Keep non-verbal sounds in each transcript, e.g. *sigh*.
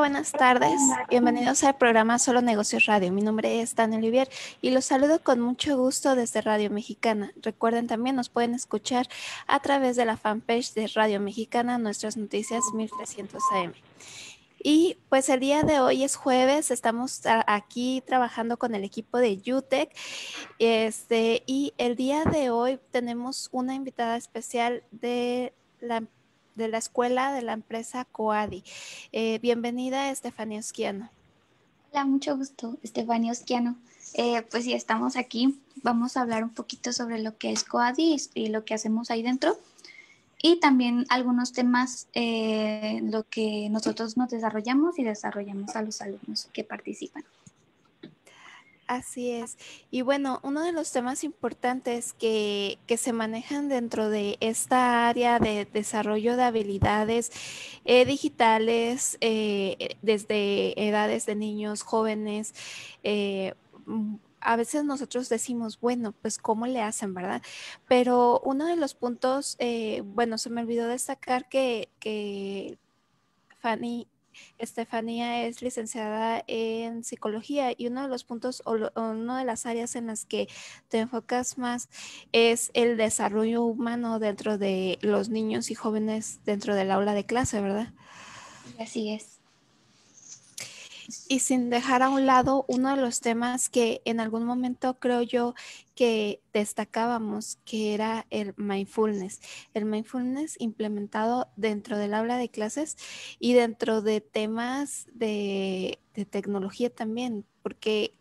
buenas tardes. Bienvenidos al programa Solo Negocios Radio. Mi nombre es Daniel Olivier y los saludo con mucho gusto desde Radio Mexicana. Recuerden también nos pueden escuchar a través de la fanpage de Radio Mexicana, nuestras noticias 1300 AM. Y pues el día de hoy es jueves, estamos aquí trabajando con el equipo de UTEC. Este, y el día de hoy tenemos una invitada especial de la empresa de la escuela de la empresa Coadi. Eh, bienvenida, Estefania Osquiano. Hola, mucho gusto, Estefania Osquiano. Eh, pues ya estamos aquí. Vamos a hablar un poquito sobre lo que es Coadi y, lo que hacemos ahí dentro. Y también algunos temas, eh, lo que nosotros nos desarrollamos y desarrollamos a los alumnos que participan. Así es. Y bueno, uno de los temas importantes que, se manejan dentro de esta área de desarrollo de habilidades eh, digitales eh, eh, desde edades de niños, jóvenes, mm, a veces nosotros decimos, bueno, pues cómo le hacen, ¿verdad? Pero uno de los puntos, bueno, se me olvidó destacar que, que Fanny Estefanía es licenciada en psicología y uno de los puntos o, una de las áreas en las que te enfocas más es el desarrollo humano dentro de los niños y jóvenes dentro del aula de clase, ¿verdad? Así es y sin dejar a un lado uno de los temas que en algún momento creo yo que destacábamos, que era el mindfulness. El mindfulness implementado dentro del aula de clases y dentro de temas de, de tecnología también, porque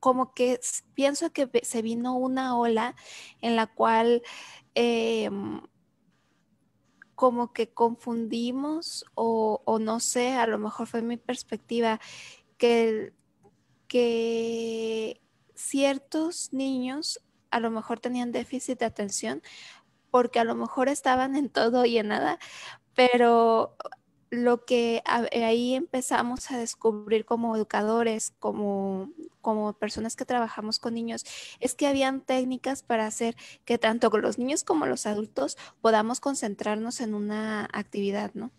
como que pienso que se vino una ola en la cual... Em, como que confundimos o, no sé, a lo mejor fue mi perspectiva, que, que ciertos niños a lo mejor tenían déficit de atención porque a lo mejor estaban en todo y en nada, pero lo que eh, ahí empezamos a descubrir como educadores, como, personas que trabajamos con niños, es que habían técnicas para hacer que tanto los niños como los adultos podamos concentrarnos en una actividad, ¿no?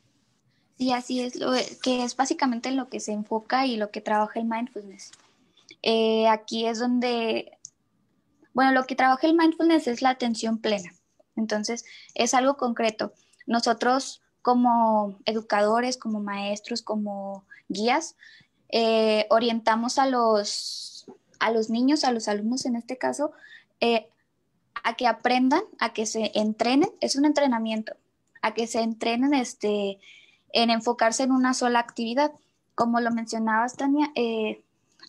Sí, así es, lo e, que es básicamente lo que se enfoca y lo que trabaja el mindfulness. Eh, aquí es donde, bueno, lo que trabaja el mindfulness es la atención plena. Entonces, es algo concreto. Nosotros como educadores, como maestros, como guías, eh, orientamos a los, a los niños, a los alumnos en este caso, eh, a que aprendan, a que se entrenen, es un entrenamiento, a que se entrenen este, en enfocarse en una sola actividad. Como lo mencionabas, Tania, eh,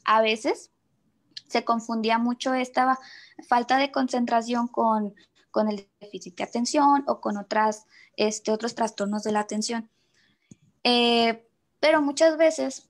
a veces se confundía mucho esta falta de concentración con con el déficit de atención o con otras, este, otros trastornos de la atención. Eh, pero muchas veces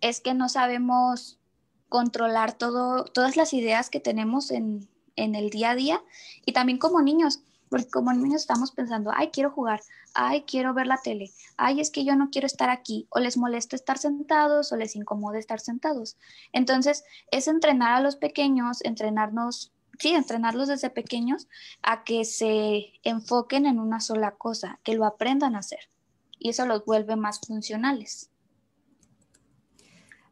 es que no sabemos controlar todo, todas las ideas que tenemos en, el día a día y también como niños, porque como niños estamos pensando, ay, quiero jugar, ay, quiero ver la tele, ay, es que yo no quiero estar aquí, o les molesta estar sentados o les incomoda estar sentados. Entonces, es entrenar a los pequeños, entrenarnos sí, entrenarlos desde pequeños a que se enfoquen en una sola cosa, que lo aprendan a hacer. Y eso los vuelve más funcionales.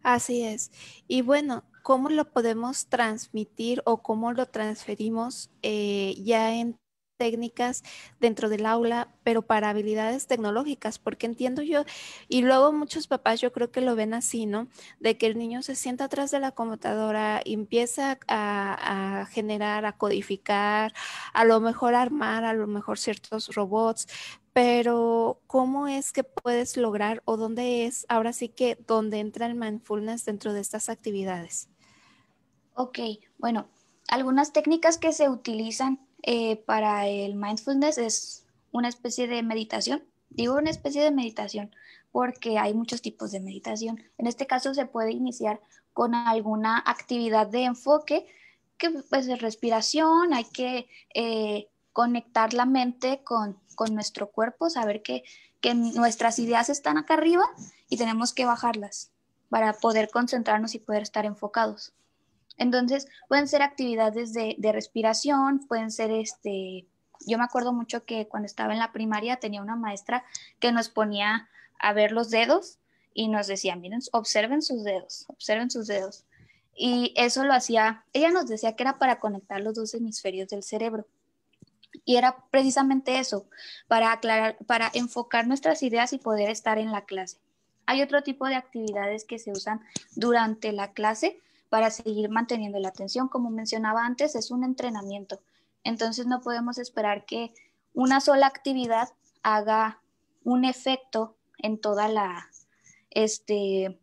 Así es. Y bueno, ¿cómo lo podemos transmitir o cómo lo transferimos eh, ya en técnicas dentro del aula, pero para habilidades tecnológicas, porque entiendo yo, y luego muchos papás yo creo que lo ven así, ¿no? De que el niño se sienta atrás de la computadora y empieza a, a generar, a codificar, a lo mejor armar, a lo mejor ciertos robots, pero ¿cómo es que puedes lograr o dónde es ahora sí que dónde entra el mindfulness dentro de estas actividades? Ok, bueno, algunas técnicas que se utilizan eh, para el mindfulness es una especie de meditación. Digo una especie de meditación porque hay muchos tipos de meditación. En este caso se puede iniciar con alguna actividad de enfoque, que pues es respiración, hay que eh, conectar la mente con, nuestro cuerpo, saber que nuestras ideas están acá arriba y tenemos que bajarlas para poder concentrarnos y poder estar enfocados. Entonces, pueden ser actividades de, respiración, pueden ser este, yo me acuerdo mucho que cuando estaba en la primaria tenía una maestra que nos ponía a ver los dedos y nos decía, miren, observen sus dedos, observen sus dedos. Y eso lo hacía, ella nos decía que era para conectar los dos hemisferios del cerebro. Y era precisamente eso, para aclarar, para enfocar nuestras ideas y poder estar en la clase. Hay otro tipo de actividades que se usan durante la clase, para seguir manteniendo la atención. Como mencionaba antes, es un entrenamiento. Entonces no podemos esperar que una sola actividad haga un efecto en toda la, este,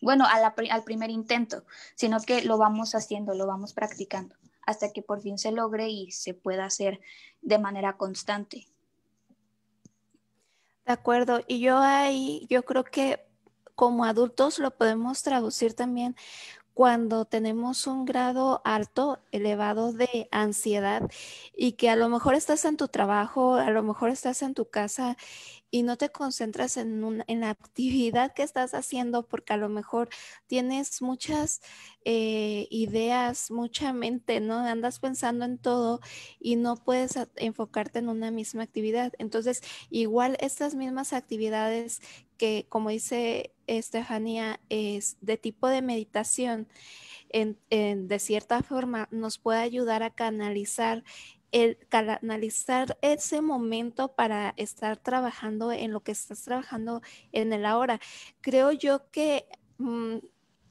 bueno, al primer intento, sino que lo vamos haciendo, lo vamos practicando hasta que por fin se logre y se pueda hacer de manera constante. De acuerdo, y yo ahí, yo creo que como adultos lo podemos traducir también cuando tenemos un grado alto, elevado de ansiedad y que a lo mejor estás en tu trabajo, a lo mejor estás en tu casa y no te concentras en, la actividad que estás haciendo porque a lo mejor tienes muchas eh, ideas, mucha mente, ¿no? Andas pensando en todo y no puedes enfocarte en una misma actividad. Entonces, igual estas mismas actividades que, como dice Estefanía, es de tipo de meditación, en, de cierta forma nos puede ayudar a canalizar el canalizar ese momento para estar trabajando en lo que estás trabajando en el ahora. Creo yo que mm,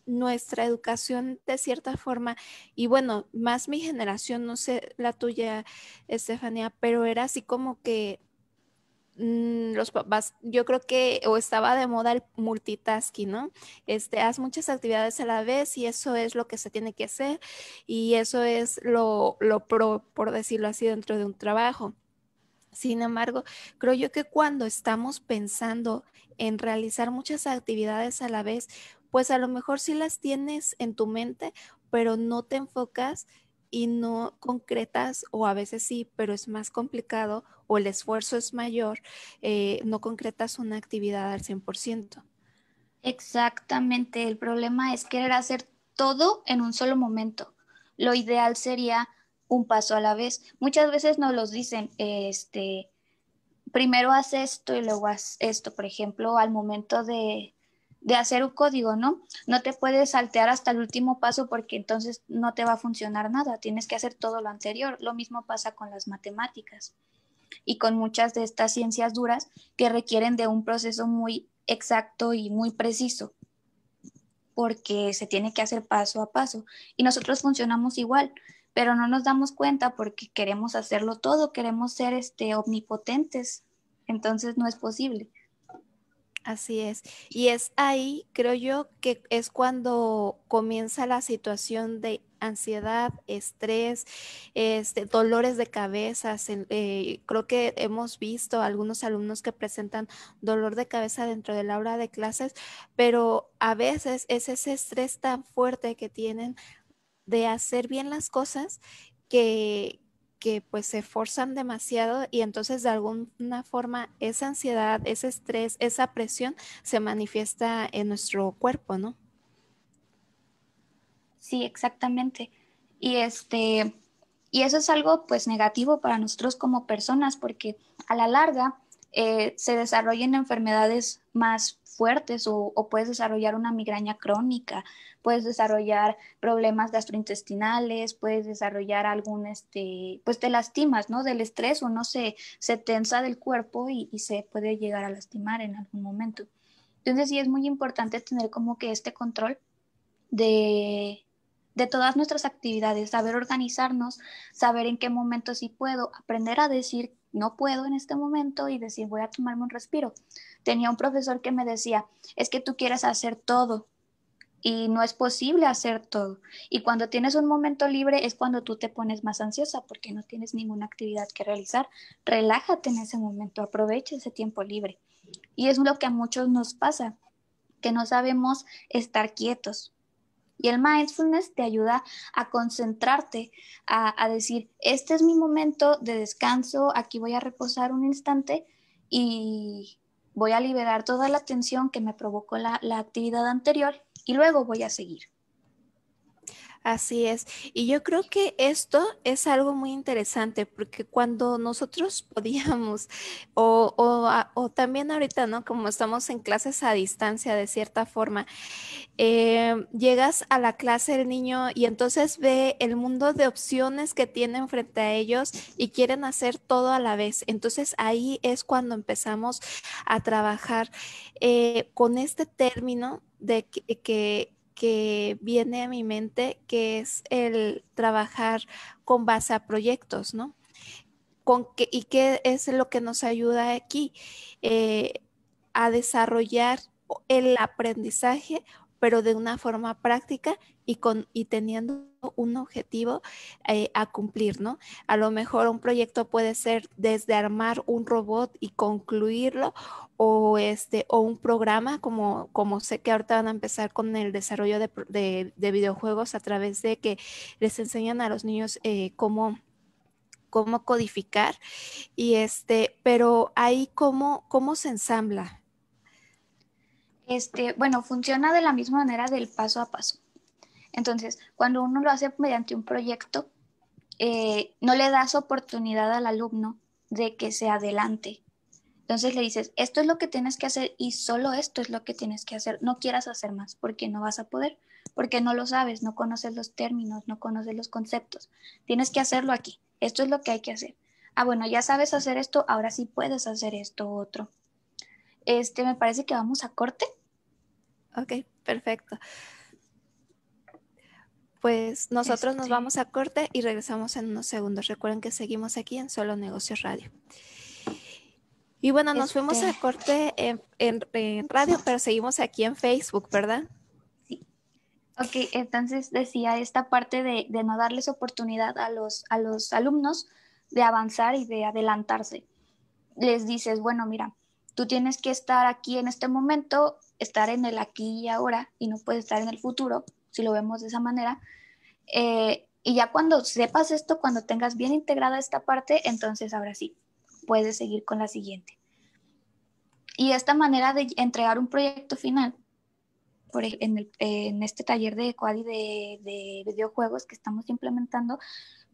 nuestra educación de cierta forma, y bueno, más mi generación, no sé la tuya, Estefanía, pero era así como que Mm, los yo creo que o estaba de moda el multitasking, ¿no? Este, haz muchas actividades a la vez y eso es lo que se tiene que hacer y eso es lo, lo pro, por decirlo así, dentro de un trabajo. Sin embargo, creo yo que cuando estamos pensando en realizar muchas actividades a la vez, pues a lo mejor sí las tienes en tu mente, pero no te enfocas y no concretas o a veces sí, pero es más complicado o el esfuerzo es mayor, eh, no concretas una actividad al 100%. Exactamente, el problema es querer hacer todo en un solo momento. Lo ideal sería un paso a la vez. Muchas veces nos los dicen, este, primero haz esto y luego haz esto. Por ejemplo, al momento de de hacer un código, ¿no? No te puedes saltear hasta el último paso porque entonces no te va a funcionar nada, tienes que hacer todo lo anterior. Lo mismo pasa con las matemáticas y con muchas de estas ciencias duras que requieren de un proceso muy exacto y muy preciso, porque se tiene que hacer paso a paso. Y nosotros funcionamos igual, pero no nos damos cuenta porque queremos hacerlo todo, queremos ser este, omnipotentes, entonces no es posible. Así es. Y es ahí, creo yo, que es cuando comienza la situación de ansiedad, estrés, este, dolores de cabeza. Eh, creo que hemos visto algunos alumnos que presentan dolor de cabeza dentro de la hora de clases, pero a veces es ese estrés tan fuerte que tienen de hacer bien las cosas que, que pues se forzan demasiado y entonces de alguna forma esa ansiedad, ese estrés, esa presión se manifiesta en nuestro cuerpo, ¿no? Sí, exactamente. Y este y eso es algo pues negativo para nosotros como personas porque a la larga eh, se desarrollan enfermedades más fuertes o, puedes desarrollar una migraña crónica, puedes desarrollar problemas gastrointestinales, puedes desarrollar algún, este, pues te lastimas, ¿no? Del estrés o no sé, se tensa del cuerpo y, se puede llegar a lastimar en algún momento. Entonces sí es muy importante tener como que este control de, de todas nuestras actividades, saber organizarnos, saber en qué momento sí puedo, aprender a decir no puedo en este momento y decir voy a tomarme un respiro tenía un profesor que me decía, es que tú quieres hacer todo y no es posible hacer todo. Y cuando tienes un momento libre es cuando tú te pones más ansiosa porque no tienes ninguna actividad que realizar. Relájate en ese momento, aprovecha ese tiempo libre. Y es lo que a muchos nos pasa, que no sabemos estar quietos. Y el mindfulness te ayuda a concentrarte, a, a, decir, este es mi momento de descanso, aquí voy a reposar un instante y, voy a liberar toda la tensión que me provocó la, actividad anterior y luego voy a seguir. Así es. Y yo creo que esto es algo muy interesante porque cuando nosotros *laughs* podíamos, o, también ahorita, ¿no? Como estamos en clases a distancia de cierta forma, eh, llegas a la clase del niño y entonces ve el mundo de opciones que tienen frente a ellos y quieren hacer todo a la vez. Entonces ahí es cuando empezamos a trabajar eh, con este término de que que viene a mi mente, que es el trabajar con base a proyectos, ¿no? Con ¿Y qué es lo que nos ayuda aquí? Eh, a desarrollar el aprendizaje, pero de una forma práctica y, con, y teniendo un objetivo eh, a cumplir, ¿no? A lo mejor un proyecto puede ser desde armar un robot y concluirlo o, este, o un programa, como, como sé que ahorita van a empezar con el desarrollo de, de, videojuegos a través de que les enseñan a los niños eh, cómo cómo codificar y este, pero ahí cómo, cómo se ensambla. Este, bueno, funciona de la misma manera del paso a paso. Entonces, cuando uno lo hace mediante un proyecto, eh, no le das oportunidad al alumno de que se adelante. Entonces le dices, esto es lo que tienes que hacer y solo esto es lo que tienes que hacer. No quieras hacer más porque no vas a poder, porque no lo sabes, no conoces los términos, no conoces los conceptos. Tienes que hacerlo aquí. Esto es lo que hay que hacer. Ah, bueno, ya sabes hacer esto, ahora sí puedes hacer esto otro. Este, me parece que vamos a corte. Ok, perfecto. Pues nosotros nos este vamos a corte y regresamos en unos segundos. Recuerden que seguimos aquí en Solo Negocios Radio. Y bueno, nos fuimos este a corte en, radio, pero seguimos aquí en Facebook, ¿verdad? Sí. Ok, entonces decía esta parte de, no darles oportunidad a a los alumnos de avanzar y de adelantarse. Les dices, bueno, mira, tú tienes que estar aquí en este momento, estar en el aquí y ahora y no puedes estar en el futuro si lo vemos de esa manera. Eh, y ya cuando sepas esto, cuando tengas bien integrada esta parte, entonces ahora sí, puedes seguir con la siguiente. Y esta manera de entregar un proyecto final, por en, este taller de QuadI de, de videojuegos que estamos implementando,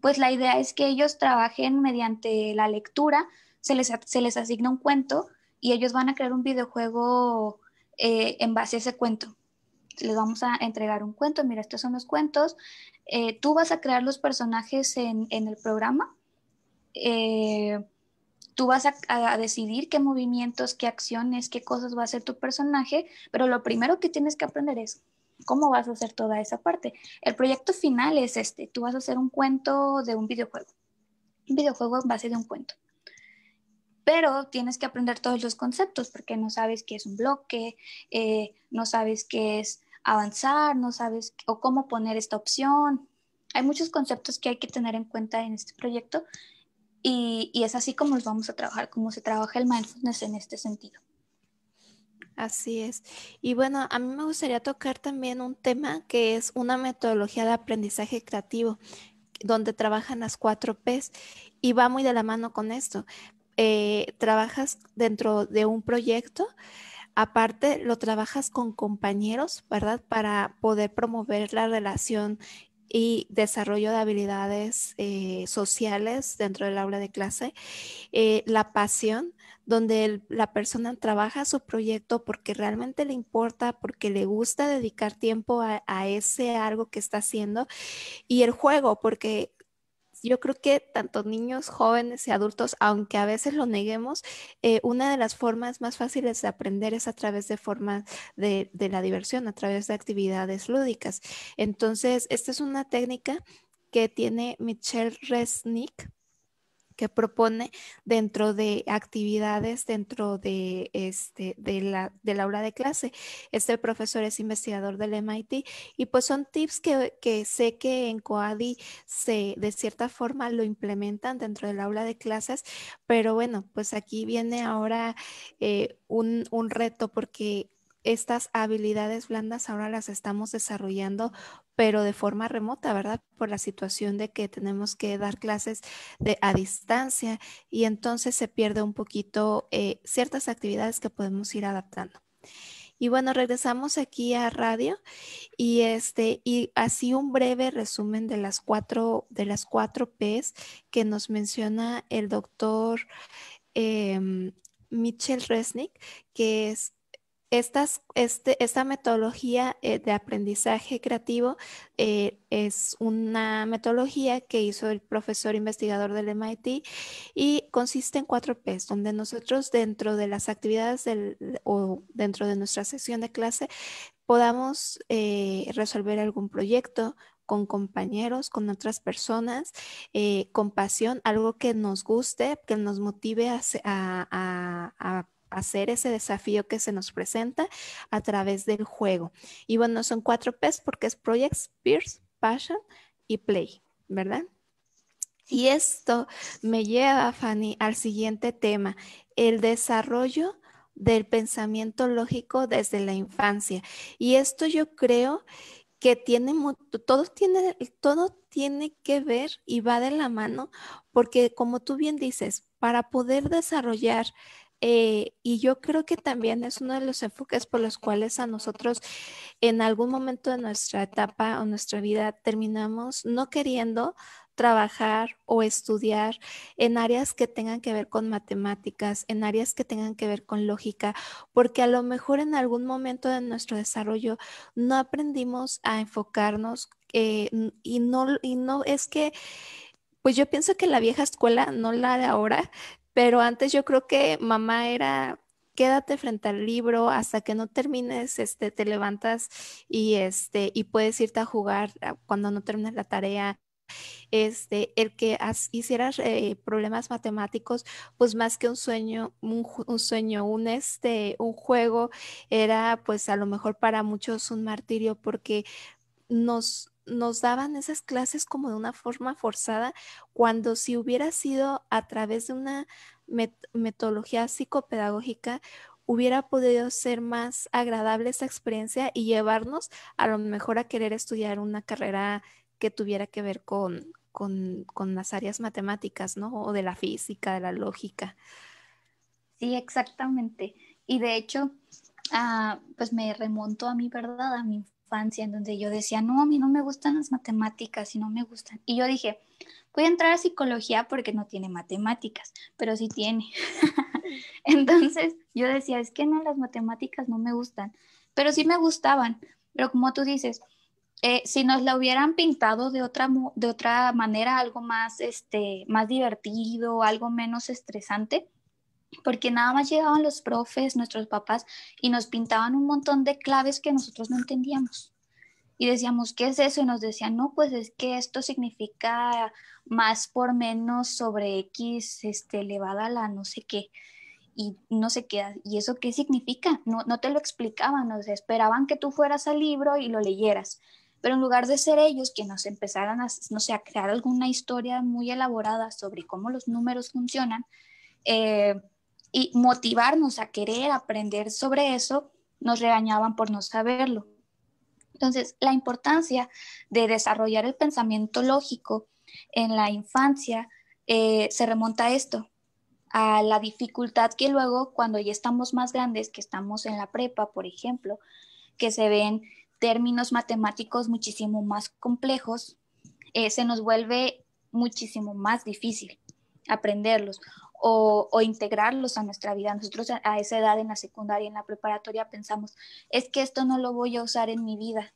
pues la idea es que ellos trabajen mediante la lectura, se les, asigna un cuento y ellos van a crear un videojuego eh, en base a ese cuento les vamos a entregar un cuento, mira, estos son los cuentos, eh, tú vas a crear los personajes en, el programa, eh, tú vas a, decidir qué movimientos, qué acciones, qué cosas va a hacer tu personaje, pero lo primero que tienes que aprender es cómo vas a hacer toda esa parte. El proyecto final es este, tú vas a hacer un cuento de un videojuego, un videojuego en base de un cuento. Pero tienes que aprender todos los conceptos porque no sabes qué es un bloque, eh, no sabes qué es avanzar, no sabes o cómo poner esta opción. Hay muchos conceptos que hay que tener en cuenta en este proyecto y, es así como los vamos a trabajar, cómo se trabaja el mindfulness en este sentido. Así es. Y bueno, a mí me gustaría tocar también un tema que es una metodología de aprendizaje creativo, donde trabajan las cuatro Ps y va muy de la mano con esto. Eh, trabajas dentro de un proyecto, Aparte, lo trabajas con compañeros, ¿verdad? Para poder promover la relación y desarrollo de habilidades eh, sociales dentro del aula de clase, eh, la pasión, donde la persona trabaja su proyecto porque realmente le importa, porque le gusta dedicar tiempo a ese algo que está haciendo, y el juego, porque yo creo que tanto niños, jóvenes y adultos, aunque a veces lo neguemos, eh, una de las formas más fáciles de aprender es a través de formas de, de la diversión, a través de actividades lúdicas. Entonces, esta es una técnica que tiene Michelle Resnick, que propone dentro de actividades, dentro de, este, de, la, de aula de clase. Este profesor es investigador del MIT y pues son tips que, que sé que en COADI se, de cierta forma lo implementan dentro del aula de clases, pero bueno, pues aquí viene ahora eh, un, un reto porque estas habilidades blandas ahora las estamos desarrollando, pero de forma remota, ¿verdad? Por la situación de que tenemos que dar clases de, a distancia y entonces se pierde un poquito eh, ciertas actividades que podemos ir adaptando. Y bueno, regresamos aquí a radio y este y así un breve resumen de las cuatro de las cuatro P's que nos menciona el doctor eh, em, Mitchell Resnick, que es estas, este, esta metodología eh, de aprendizaje creativo eh, es una metodología que hizo el profesor investigador del MIT y consiste en cuatro Ps, donde nosotros dentro de las actividades del, o dentro de nuestra sesión de clase podamos eh, resolver algún proyecto, con compañeros, con otras personas, con pasión, algo que nos guste, que nos motive a, a, a, hacer ese desafío que se nos presenta a través del juego. Y bueno, son cuatro P's porque es Project, Peers, Passion y Play, ¿verdad? Y esto me lleva, Fanny, al siguiente tema, el desarrollo del pensamiento lógico desde la infancia. Y esto yo creo que tiene, todo tiene, todo tiene que ver y va de la mano, porque como tú bien dices, para poder desarrollar eh, y yo creo que también es uno de los enfoques por los cuales a nosotros en algún momento de nuestra etapa o nuestra vida terminamos no queriendo trabajar o estudiar en áreas que tengan que ver con matemáticas, en áreas que tengan que ver con lógica, porque a lo mejor en algún momento de nuestro desarrollo no aprendimos a enfocarnos eh, y, no, y no es que pues yo pienso que la vieja escuela, no la de ahora, pero antes yo creo que mamá era quédate frente al libro hasta que no termines, este, te levantas y, este, y puedes irte a jugar ah, cuando no termines la tarea. Este, el que hicieras eh, problemas matemáticos, pues más que un sueño, un, sueño, un este, un juego, era pues a lo mejor para muchos un martirio porque nos nos daban esas clases como de una forma forzada, cuando si hubiera sido a través de una metodología psicopedagógica, hubiera podido ser más agradable esa experiencia y llevarnos a lo mejor a querer estudiar una carrera que tuviera que ver con, las áreas matemáticas, ¿no? O de la física, de la lógica. Sí, exactamente. Y de hecho, ah, pues me remonto a mi verdad, a mi en donde yo decía, no, a mí no me gustan las matemáticas y no me gustan. Y yo dije, voy a entrar a psicología porque no tiene matemáticas, pero sí tiene. *laughs* Entonces yo decía, es que no, las matemáticas no me gustan, pero sí me gustaban. Pero como tú dices, eh, si nos la hubieran pintado de otra, de otra manera, algo más, este, más divertido, algo menos estresante, porque nada más llegaban los profes, nuestros papás, y nos pintaban un montón de claves que nosotros no entendíamos. Y decíamos, ¿qué es eso? Y nos decían, no, pues es que esto significa más por menos sobre X este, elevada a la no sé qué. Y no sé qué, ¿y eso qué significa? No, no te lo explicaban, nos esperaban que tú fueras al libro y lo leyeras. Pero en lugar de ser ellos que nos empezaran a, no sé, a crear alguna historia muy elaborada sobre cómo los números funcionan, eh, y motivarnos a querer aprender sobre eso, nos regañaban por no saberlo. Entonces, la importancia de desarrollar el pensamiento lógico en la infancia eh, se remonta a esto, a la dificultad que luego, cuando ya estamos más grandes, que estamos en la prepa, por ejemplo, que se ven términos matemáticos muchísimo más complejos, eh, se nos vuelve muchísimo más difícil aprenderlos o, integrarlos a nuestra vida. Nosotros a esa edad en la secundaria, en la preparatoria, pensamos, es que esto no lo voy a usar en mi vida,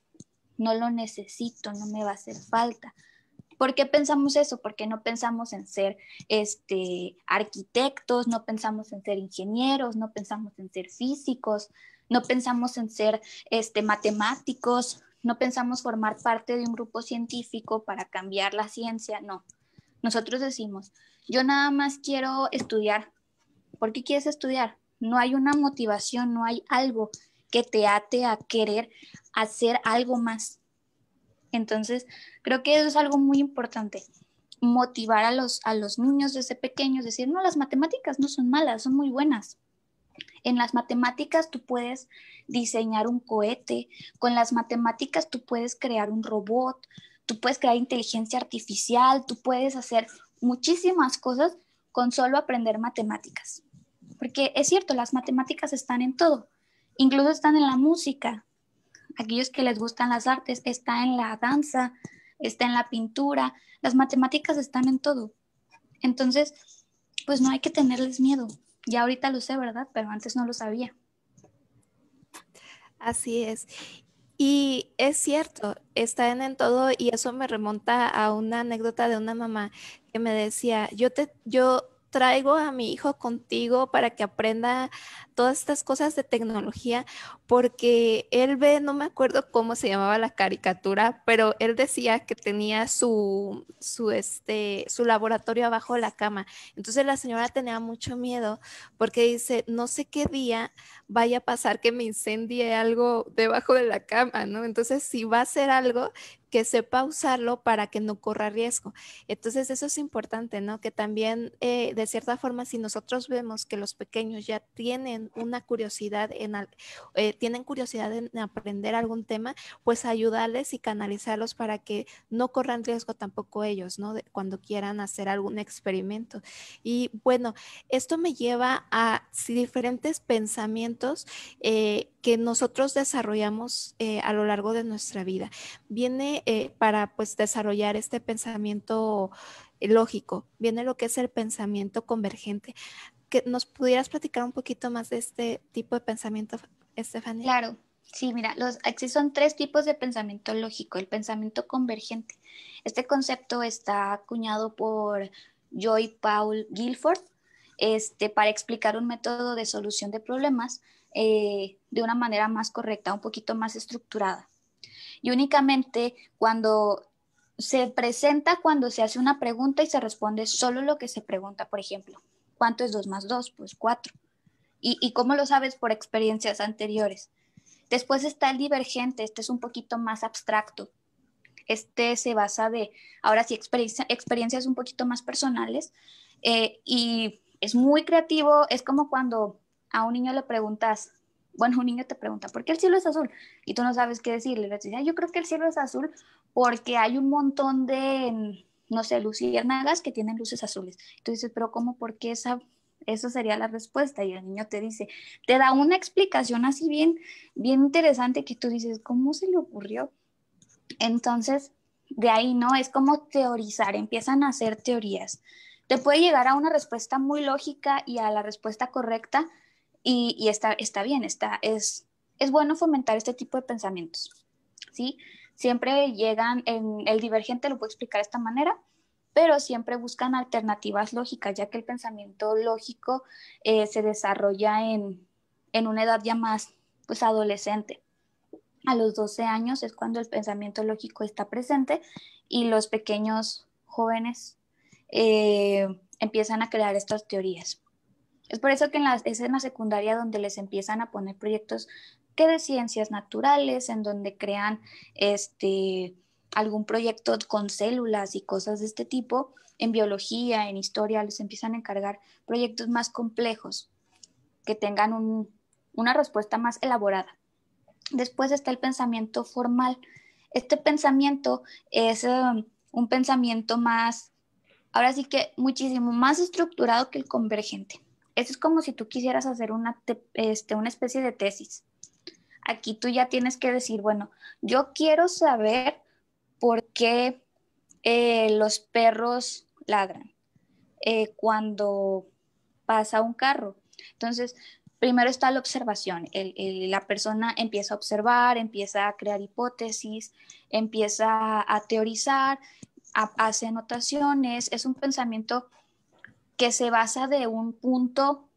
no lo necesito, no me va a hacer falta. ¿Por qué pensamos eso? Porque no pensamos en ser este, arquitectos, no pensamos en ser ingenieros, no pensamos en ser físicos, no pensamos en ser este, matemáticos, no pensamos formar parte de un grupo científico para cambiar la ciencia, no. Nosotros decimos, yo nada más quiero estudiar. ¿Por qué quieres estudiar? No hay una motivación, no hay algo que te ate a querer hacer algo más. Entonces, creo que eso es algo muy importante, motivar a los, a los niños desde pequeños, decir, no, las matemáticas no son malas, son muy buenas. En las matemáticas tú puedes diseñar un cohete, con las matemáticas tú puedes crear un robot, tú puedes crear inteligencia artificial, tú puedes hacer muchísimas cosas con solo aprender matemáticas. Porque es cierto, las matemáticas están en todo, incluso están en la música. Aquellos que les gustan las artes, está en la danza, está en la pintura, las matemáticas están en todo. Entonces, pues no hay que tenerles miedo. Ya ahorita lo sé, ¿verdad? Pero antes no lo sabía. Así es. Y es cierto, están en todo y eso me remonta a una anécdota de una mamá que me decía, yo te, yo traigo a mi hijo contigo para que aprenda todas estas cosas de tecnología, porque él ve, no me acuerdo cómo se llamaba la caricatura, pero él decía que tenía su, su, este, su laboratorio abajo de la cama. Entonces la señora tenía mucho miedo porque dice, no sé qué día vaya a pasar que me incendie algo debajo de la cama, ¿no? Entonces si va a ser algo, que sepa usarlo para que no corra riesgo. Entonces eso es importante, ¿no? Que también eh, de cierta forma si nosotros vemos que los pequeños ya tienen una curiosidad en eh, tienen curiosidad en aprender algún tema, pues ayudarles y canalizarlos para que no corran riesgo tampoco ellos, ¿no? cuando quieran hacer algún experimento. Y bueno, esto me lleva a diferentes pensamientos eh, que nosotros desarrollamos eh, a lo largo de nuestra vida. Viene eh, para pues desarrollar este pensamiento lógico, viene lo que es el pensamiento convergente. Que nos pudieras platicar un poquito más de este tipo de pensamiento, Estefanía. Claro, sí, mira, los, existen tres tipos de pensamiento lógico, el pensamiento convergente. Este concepto está acuñado por Joy Paul Guilford este, para explicar un método de solución de problemas eh, de una manera más correcta, un poquito más estructurada. Y únicamente cuando se presenta, cuando se hace una pregunta y se responde solo lo que se pregunta, por ejemplo, ¿cuánto es 2 más 2? Pues 4. ¿Y, cómo lo sabes? Por experiencias anteriores. Después está el divergente, este es un poquito más abstracto, este se basa de, ahora sí, experiencias un poquito más personales eh, y es muy creativo, es como cuando a un niño le preguntas, bueno, un niño te pregunta, ¿por qué el cielo es azul? Y tú no sabes qué decirle. Le dices, yo creo que el cielo es azul porque hay un montón de, no sé, luciérnagas que tienen luces azules. Y Tú dices, pero ¿cómo? ¿Por qué esa? Eso sería la respuesta. Y el niño te dice, te da una explicación así bien, bien interesante que tú dices, ¿cómo se le ocurrió? Entonces, de ahí, ¿no? Es como teorizar, empiezan a hacer teorías. Te puede llegar a una respuesta muy lógica y a la respuesta correcta, y, está, está bien, está, es, es bueno fomentar este tipo de pensamientos, ¿sí? Siempre llegan, en el divergente lo puedo explicar de esta manera, pero siempre buscan alternativas lógicas, ya que el pensamiento lógico eh, se desarrolla en, en, una edad ya más pues, adolescente. A los 12 años es cuando el pensamiento lógico está presente y los pequeños jóvenes eh, empiezan a crear estas teorías. Es por eso que en la escena secundaria donde les empiezan a poner proyectos que de ciencias naturales, en donde crean este, algún proyecto con células y cosas de este tipo, en biología, en historia, les empiezan a encargar proyectos más complejos, que tengan una respuesta más elaborada. Después está el pensamiento formal. Este pensamiento es um, un pensamiento más, ahora sí que muchísimo más estructurado que el convergente. Eso es como si tú quisieras hacer este, una, especie de tesis. Aquí tú ya tienes que decir, bueno, yo quiero saber por qué eh, los perros ladran eh, cuando pasa un carro. Entonces, primero está la observación. la persona empieza a observar, empieza a crear hipótesis, empieza a teorizar, hace anotaciones. Es un pensamiento que se basa de un punto,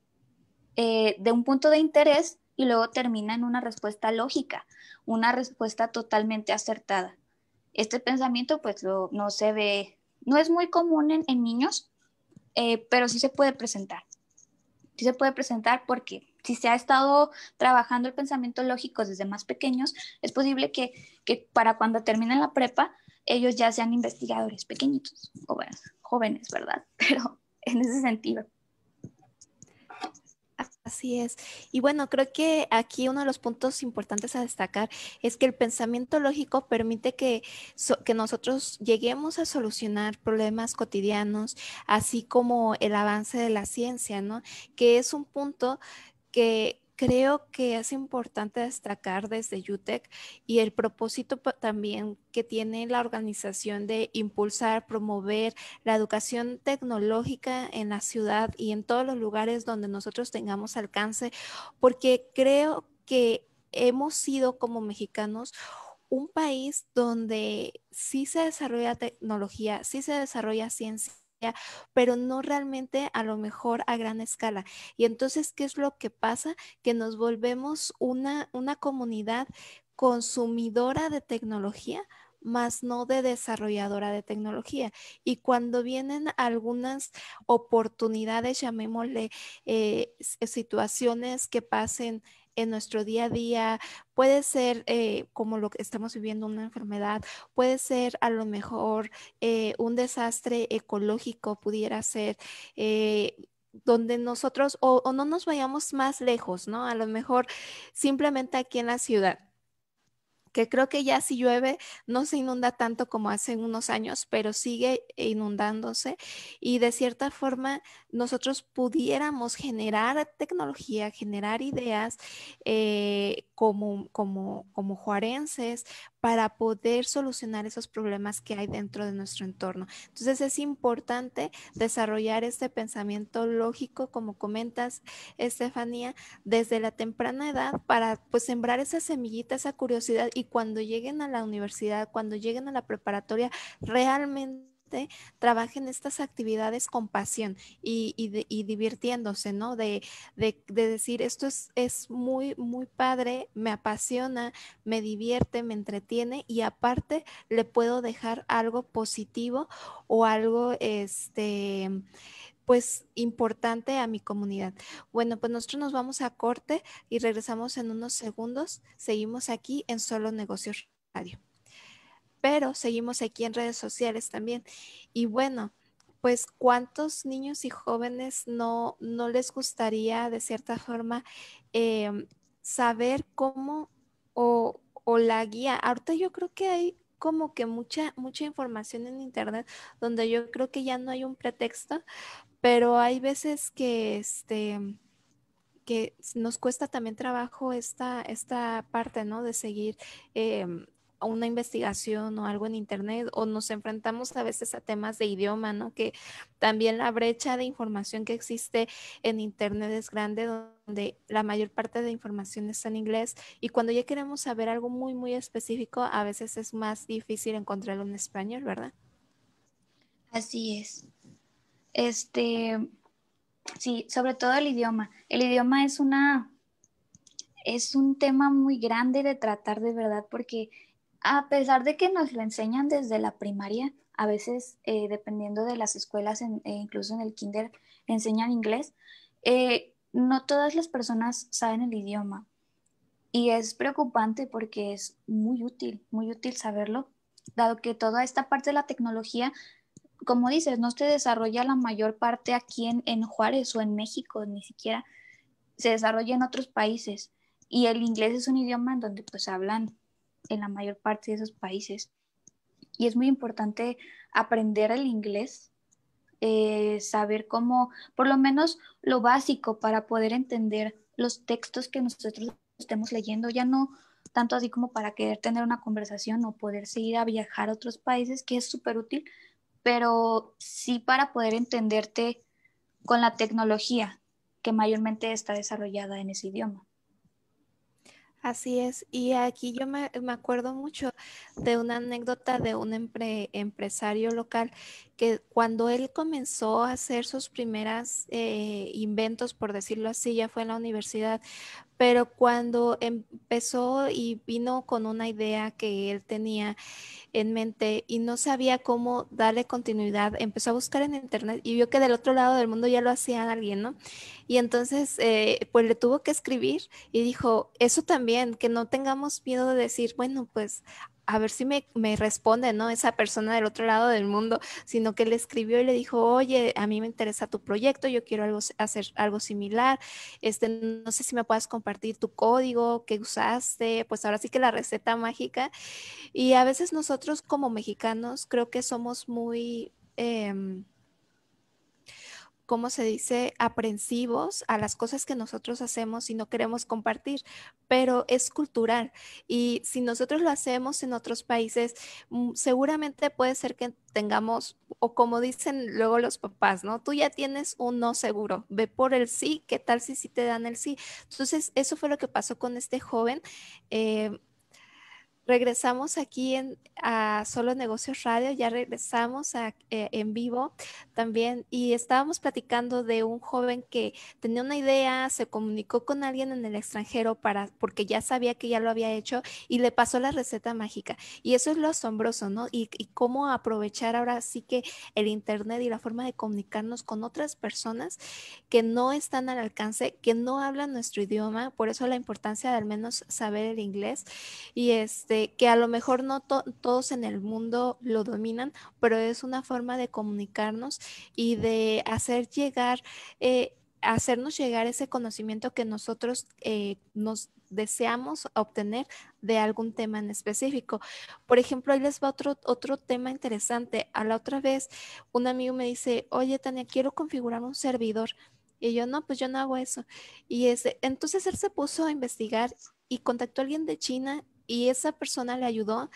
eh, de un punto de interés y luego termina en una respuesta lógica, una respuesta totalmente acertada. Este pensamiento pues no se ve, no es muy común en, niños, eh, pero sí se puede presentar. Sí se puede presentar porque si se ha estado trabajando el pensamiento lógico desde más pequeños, es posible que, para cuando terminen la prepa, ellos ya sean investigadores pequeñitos, o jóvenes, ¿verdad? *laughs* Pero en ese sentido. Así es. Y bueno, creo que aquí uno de los puntos importantes a destacar es que el pensamiento lógico permite que, que nosotros lleguemos a solucionar problemas cotidianos, así como el avance de la ciencia, ¿no? Que es un punto que creo que es importante destacar desde UTEC y el propósito también que tiene la organización de impulsar, promover la educación tecnológica en la ciudad y en todos los lugares donde nosotros tengamos alcance, porque creo que hemos sido como mexicanos un país donde sí se desarrolla tecnología, sí se desarrolla ciencia pero no realmente a lo mejor a gran escala. Y entonces, ¿qué es lo que pasa? Que nos volvemos una, una comunidad consumidora de tecnología, más no de desarrolladora de tecnología. Y cuando vienen algunas oportunidades, llamémosle eh, situaciones que pasen en nuestro día a día, puede ser eh, como lo que estamos viviendo una enfermedad, puede ser a lo mejor eh, un desastre ecológico, pudiera ser. Eh, donde nosotros o no nos vayamos más lejos, ¿no? A lo mejor simplemente aquí en la ciudad que creo que ya si llueve no se inunda tanto como hace unos años, pero sigue inundándose y de cierta forma nosotros pudiéramos generar tecnología, generar ideas eh, como, como, como juarenses para poder solucionar esos problemas que hay dentro de nuestro entorno. Entonces es importante desarrollar este pensamiento lógico, como comentas, Estefanía, desde la temprana edad para pues sembrar esa semillita, esa curiosidad y cuando lleguen a la universidad, cuando lleguen a la preparatoria, realmente este, trabajen estas actividades con pasión y, divirtiéndose, ¿no? De, decir, esto es, es muy, muy padre, me apasiona, me divierte, me entretiene y aparte le puedo dejar algo positivo o algo, este, pues importante a mi comunidad. Bueno, pues nosotros nos vamos a corte y regresamos en unos segundos. Seguimos aquí en Solo Negocios Radio pero seguimos aquí en redes sociales también. Y bueno, pues cuántos niños y jóvenes no, no les gustaría de cierta forma em, saber cómo o, la guía. Ahorita yo creo que hay como que mucha, mucha información en internet donde yo creo que ya no hay un pretexto, pero hay veces que este que nos cuesta también trabajo esta, esta parte, ¿no? De seguir em, una investigación o algo en internet o nos enfrentamos a veces a temas de idioma, ¿no? Que también la brecha de información que existe en internet es grande donde la mayor parte de información está en inglés y cuando ya queremos saber algo muy muy específico, a veces es más difícil encontrarlo en español, ¿verdad? Así es. Este sí, sobre todo el idioma. El idioma es una es un tema muy grande de tratar de verdad porque a pesar de que nos lo enseñan desde la primaria, a veces, eh, dependiendo de las escuelas, e incluso en el kinder, enseñan inglés, eh, no todas las personas saben el idioma. Y es preocupante porque es muy útil, muy útil saberlo, dado que toda esta parte de la tecnología, como dices, no se desarrolla la mayor parte aquí en, en Juárez o en México, ni siquiera se desarrolla en otros países. Y el inglés es un idioma en donde pues hablan en la mayor parte de esos países. Y es muy importante aprender el inglés, eh, saber cómo, por lo menos lo básico para poder entender los textos que nosotros estemos leyendo, ya no tanto así como para querer tener una conversación o poder seguir a viajar a otros países, que es súper útil, pero sí para poder entenderte con la tecnología que mayormente está desarrollada en ese idioma. Así es, y aquí yo me, acuerdo mucho de una anécdota de un empresario local que cuando él comenzó a hacer sus primeras eh, inventos, por decirlo así, ya fue en la universidad, pero cuando empezó y vino con una idea que él tenía en mente y no sabía cómo darle continuidad, empezó a buscar en internet y vio que del otro lado del mundo ya lo hacía alguien, ¿no? Y entonces, eh, pues le tuvo que escribir y dijo, eso también, que no tengamos miedo de decir, bueno, pues a ver si me, responde, ¿no? Esa persona del otro lado del mundo, sino que le escribió y le dijo, oye, a mí me interesa tu proyecto, yo quiero algo, hacer algo similar, este, no sé si me puedes compartir tu código qué usaste, pues ahora sí que la receta mágica. Y a veces nosotros como mexicanos creo que somos muy... Em, ¿cómo se dice?, aprensivos a las cosas que nosotros hacemos y no queremos compartir, pero es cultural. Y si nosotros lo hacemos en otros países, mm, seguramente puede ser que tengamos, o como dicen luego los papás, ¿no? Tú ya tienes un no seguro, ve por el sí, ¿qué tal si sí te dan el sí? Entonces, eso fue lo que pasó con este joven. Eh, Regresamos aquí en, a Solo Negocios Radio, ya regresamos eh, en vivo también y estábamos platicando de un joven que tenía una idea, se comunicó con alguien en el extranjero para, porque ya sabía que ya lo había hecho y le pasó la receta mágica. Y eso es lo asombroso, ¿no? Y, y cómo aprovechar ahora sí que el Internet y la forma de comunicarnos con otras personas que no están al alcance, que no hablan nuestro idioma, por eso la importancia de al menos saber el inglés. Y este, que a lo mejor no todos en el mundo lo dominan, pero es una forma de comunicarnos y de hacer llegar, eh, hacernos llegar ese conocimiento que nosotros eh, nos deseamos obtener de algún tema en específico. Por ejemplo, ahí les va otro, otro tema interesante. A la otra vez, un amigo me dice, oye, Tania, quiero configurar un servidor. Y yo, no, pues yo no hago eso. Y entonces él se puso a investigar y contactó a alguien de China y esa persona le ayudó.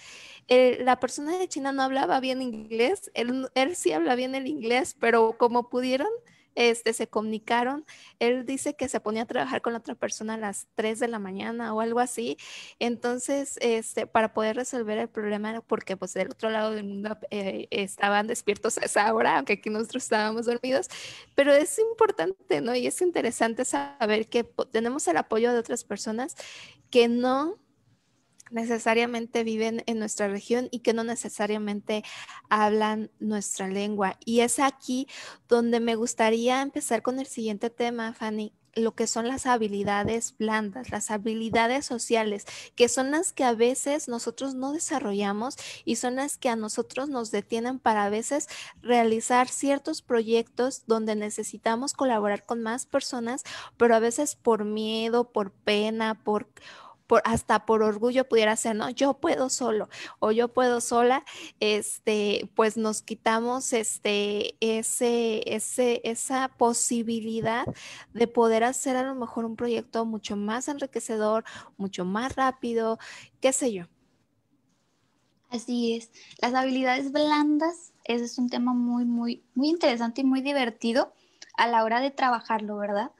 Eh, la persona de China no hablaba bien inglés, él, él sí habla bien el inglés, pero como pudieron, este, se comunicaron. Él dice que se ponía a trabajar con la otra persona a las 3 de la mañana o algo así. Entonces, este, para poder resolver el problema, porque pues del otro lado del mundo eh, estaban despiertos a esa hora, aunque aquí nosotros estábamos dormidos, pero es importante, ¿no? Y es interesante saber que tenemos el apoyo de otras personas que no necesariamente viven en nuestra región y que no necesariamente hablan nuestra lengua. Y es aquí donde me gustaría empezar con el siguiente tema, Fanny, lo que son las habilidades blandas, las habilidades sociales, que son las que a veces nosotros no desarrollamos y son las que a nosotros nos detienen para a veces realizar ciertos proyectos donde necesitamos colaborar con más personas, pero a veces por miedo, por pena, por hasta por orgullo pudiera ser, no, yo puedo solo o yo puedo sola, este, pues nos quitamos este, ese, ese, esa posibilidad de poder hacer a lo mejor un proyecto mucho más enriquecedor, mucho más rápido, qué sé yo. Así es. Las habilidades blandas, ese es un tema muy, muy, muy interesante y muy divertido a la hora de trabajarlo, ¿verdad?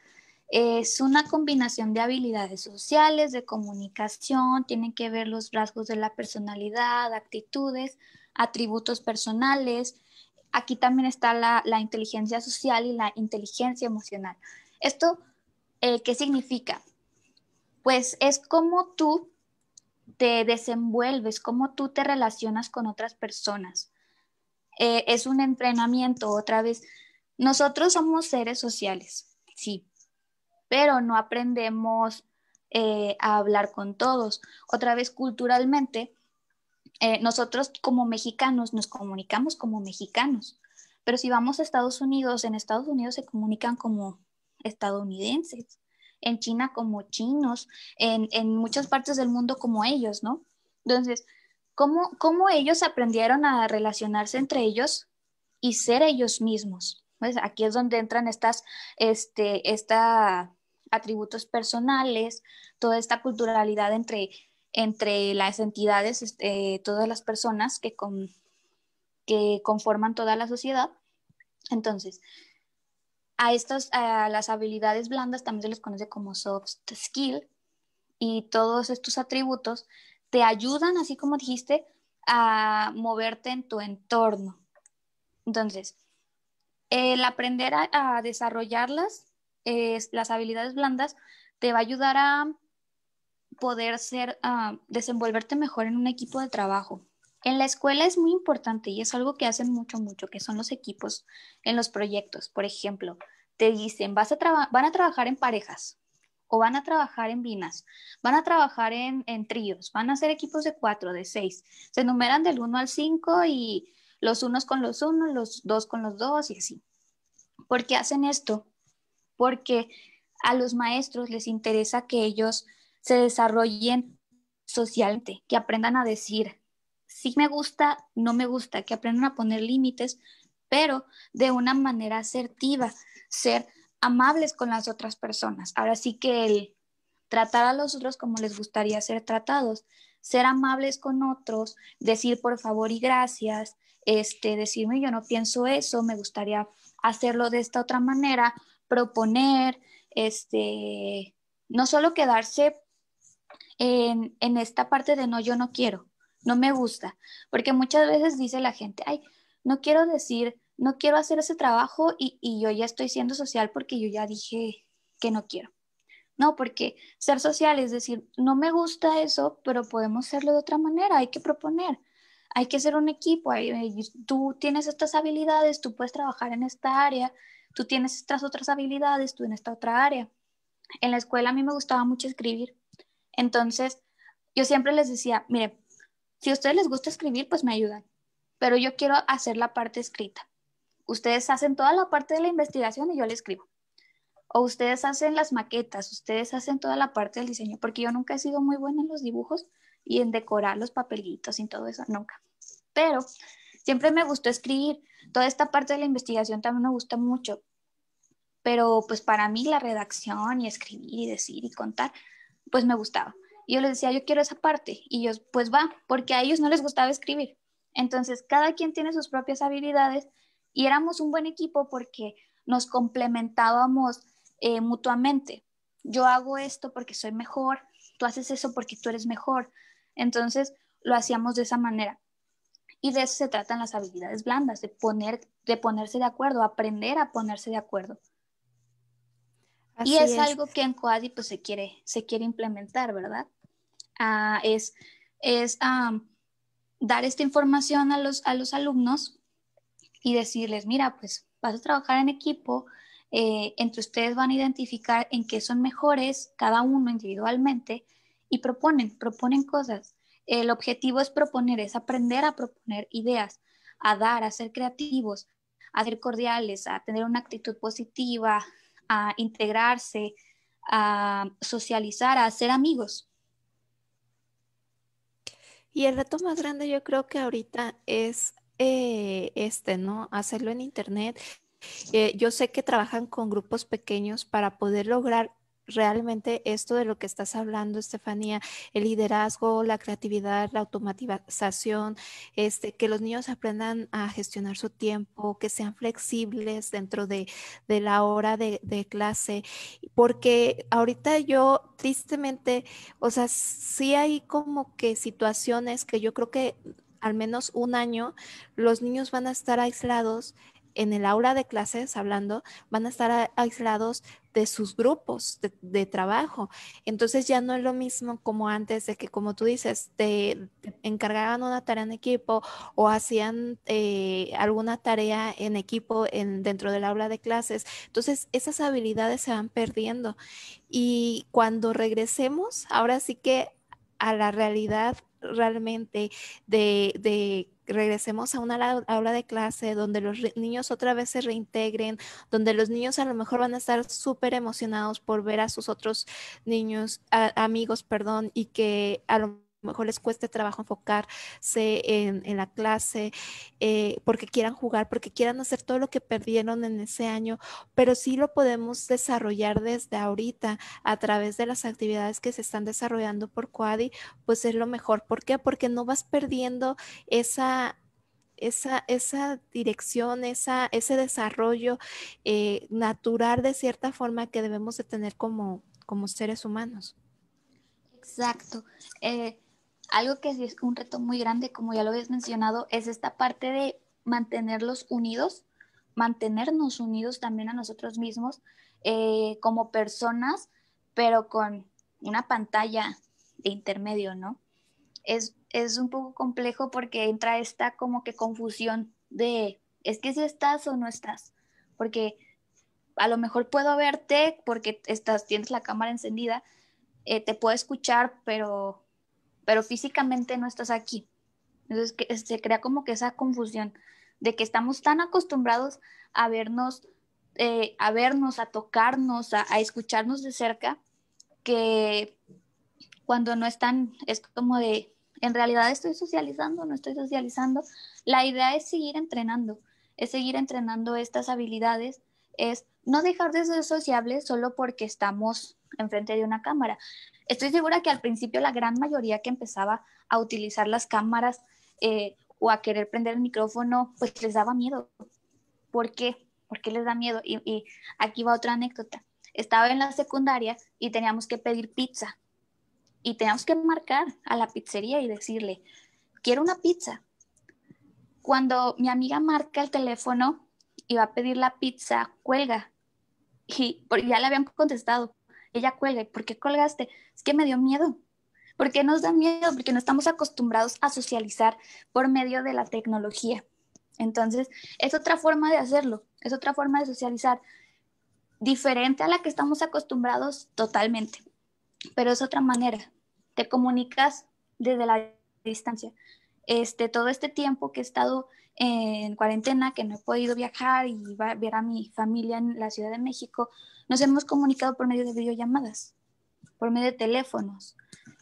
Es una combinación de habilidades sociales, de comunicación, tienen que ver los rasgos de la personalidad, actitudes, atributos personales. Aquí también está la, inteligencia social y la inteligencia emocional. ¿Esto eh, qué significa? Pues es como tú te desenvuelves, cómo tú te relacionas con otras personas. Eh, es un entrenamiento, otra vez. Nosotros somos seres sociales, sí, pero no aprendemos eh, a hablar con todos. Otra vez, culturalmente, eh, nosotros como mexicanos nos comunicamos como mexicanos, pero si vamos a Estados Unidos, en Estados Unidos se comunican como estadounidenses, en China como chinos, en, muchas partes del mundo como ellos, ¿no? Entonces, ¿cómo, ¿cómo ellos aprendieron a relacionarse entre ellos y ser ellos mismos? Pues aquí es donde entran estas, este, esta atributos personales, toda esta culturalidad entre, entre las entidades, eh, todas las personas que, con, que conforman toda la sociedad. Entonces, a estas, a las habilidades blandas también se les conoce como soft skill y todos estos atributos te ayudan, así como dijiste, a moverte en tu entorno. Entonces, el aprender a desarrollarlas las habilidades blandas te va a ayudar a poder ser, a ah, desenvolverte mejor en un equipo de trabajo. En la escuela es muy importante y es algo que hacen mucho, mucho, que son los equipos en los proyectos. Por ejemplo, te dicen, vas a van a trabajar en parejas o van a trabajar en binas, van a trabajar en, tríos, van a ser equipos de cuatro, de seis. Se numeran del uno al cinco y los unos con los unos, los dos con los dos y así. porque hacen esto? porque a los maestros les interesa que ellos se desarrollen socialmente, que aprendan a decir si sí me gusta, no me gusta, que aprendan a poner límites, pero de una manera asertiva, ser amables con las otras personas. Ahora sí que el tratar a los otros como les gustaría ser tratados, ser amables con otros, decir por favor y gracias, este decirme yo no pienso eso, me gustaría hacerlo de esta otra manera, proponer, este, no solo quedarse en, esta parte de no, yo no quiero, no me gusta, porque muchas veces dice la gente, ay, no quiero decir, no quiero hacer ese trabajo y, yo ya estoy siendo social porque yo ya dije que no quiero. No, porque ser social es decir, no me gusta eso, pero podemos hacerlo de otra manera, hay que proponer, hay que ser un equipo, eh, tú tienes estas habilidades, tú puedes trabajar en esta área, tú tienes estas otras habilidades, tú en esta otra área. En la escuela a mí me gustaba mucho escribir. Entonces, yo siempre les decía, mire, si a ustedes les gusta escribir, pues me ayudan, pero yo quiero hacer la parte escrita. Ustedes hacen toda la parte de la investigación y yo le escribo. O ustedes hacen las maquetas, ustedes hacen toda la parte del diseño, porque yo nunca he sido muy buena en los dibujos y en decorar los papelitos y todo eso, nunca. Pero Siempre me gustó escribir. Toda esta parte de la investigación también me gusta mucho. Pero pues para mí la redacción y escribir y decir y contar, pues me gustaba. yo les decía, yo quiero esa parte. Y ellos, pues va, porque a ellos no les gustaba escribir. Entonces, cada quien tiene sus propias habilidades y éramos un buen equipo porque nos complementábamos eh, mutuamente. Yo hago esto porque soy mejor, tú haces eso porque tú eres mejor. Entonces, lo hacíamos de esa manera. Y de eso se tratan las habilidades blandas, de, poner, de ponerse de acuerdo, aprender a ponerse de acuerdo. y es, algo que en Coadi pues, se, quiere, se quiere implementar, ¿verdad? Ah, es es dar esta información a los, a los alumnos y decirles, mira, pues vas a trabajar en equipo, eh, entre ustedes van a identificar en qué son mejores cada uno individualmente y proponen, proponen cosas. El objetivo es proponer, es aprender a proponer ideas, a dar, a ser creativos, a ser cordiales, a tener una actitud positiva, a integrarse, a socializar, a ser amigos. Y el reto más grande yo creo que ahorita es eh, este, ¿no? Hacerlo en Internet. Eh, yo sé que trabajan con grupos pequeños para poder lograr realmente esto de lo que estás hablando, Estefanía, el liderazgo, la creatividad, la automatización, este, que los niños aprendan a gestionar su tiempo, que sean flexibles dentro de, la hora de, de, clase, porque ahorita yo tristemente, o sea, sí hay como que situaciones que yo creo que al menos un año los niños van a estar aislados en el aula de clases hablando, van a estar aislados de sus grupos de, trabajo. Entonces ya no es lo mismo como antes de que, como tú dices, te, encargaban una tarea en equipo o hacían eh, alguna tarea en equipo en, dentro del aula de clases. Entonces esas habilidades se van perdiendo. Y cuando regresemos, ahora sí que a la realidad realmente de, de regresemos a una aula de clase donde los niños otra vez se reintegren, donde los niños a lo mejor van a estar súper emocionados por ver a sus otros niños, amigos, perdón, y que a lo mejor les cueste trabajo enfocarse en, la clase, eh, porque quieran jugar, porque quieran hacer todo lo que perdieron en ese año, pero sí lo podemos desarrollar desde ahorita a través de las actividades que se están desarrollando por Cuadi, pues es lo mejor. ¿Por qué? Porque no vas perdiendo esa esa, esa, dirección, esa, ese desarrollo eh, natural de cierta forma que debemos de tener como, como seres humanos. Exacto. Eh, algo que sí es un reto muy grande, como ya lo habías mencionado, es esta parte de mantenerlos unidos, mantenernos unidos también a nosotros mismos eh, como personas, pero con una pantalla de intermedio, ¿no? Es, un poco complejo porque entra esta como que confusión de, es que si estás o no estás, porque a lo mejor puedo verte porque estás, tienes la cámara encendida, eh, te puedo escuchar, pero pero físicamente no estás aquí. Entonces se crea como que esa confusión de que estamos tan acostumbrados a vernos, eh, a vernos, a tocarnos, a, escucharnos de cerca, que cuando no están, es como de, en realidad estoy socializando, no estoy socializando. La idea es seguir entrenando, es seguir entrenando estas habilidades, es no dejar de ser sociable solo porque estamos enfrente de una cámara. Estoy segura que al principio la gran mayoría que empezaba a utilizar las cámaras eh, o a querer prender el micrófono, pues les daba miedo. ¿Por qué? ¿Por qué les da miedo? Y, y aquí va otra anécdota. Estaba en la secundaria y teníamos que pedir pizza. Y teníamos que marcar a la pizzería y decirle, quiero una pizza. Cuando mi amiga marca el teléfono y va a pedir la pizza, cuelga. Y ya le habían contestado, ella cuelga, por qué colgaste? Es que me dio miedo. porque qué nos da miedo? Porque no estamos acostumbrados a socializar por medio de la tecnología. Entonces, es otra forma de hacerlo, es otra forma de socializar, diferente a la que estamos acostumbrados totalmente, pero es otra manera. Te comunicas desde la distancia este, todo este tiempo que he estado en cuarentena, que no he podido viajar y ver a mi familia en la Ciudad de México, nos hemos comunicado por medio de videollamadas, por medio de teléfonos.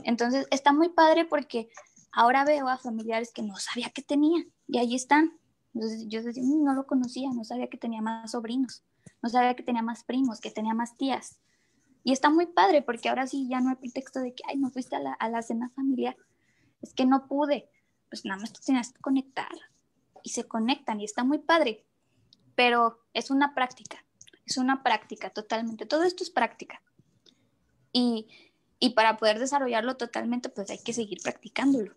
Entonces, está muy padre porque ahora veo a familiares que no sabía que tenía y ahí están. Entonces, yo decía, mm, no lo conocía, no sabía que tenía más sobrinos, no sabía que tenía más primos, que tenía más tías. Y está muy padre porque ahora sí ya no hay pretexto de que, ay, no fuiste a la, a la cena familiar, es que no pude pues nada más te tienes que conectar y se conectan y está muy padre, pero es una práctica, es una práctica totalmente, todo esto es práctica. Y, y para poder desarrollarlo totalmente, pues hay que seguir practicándolo.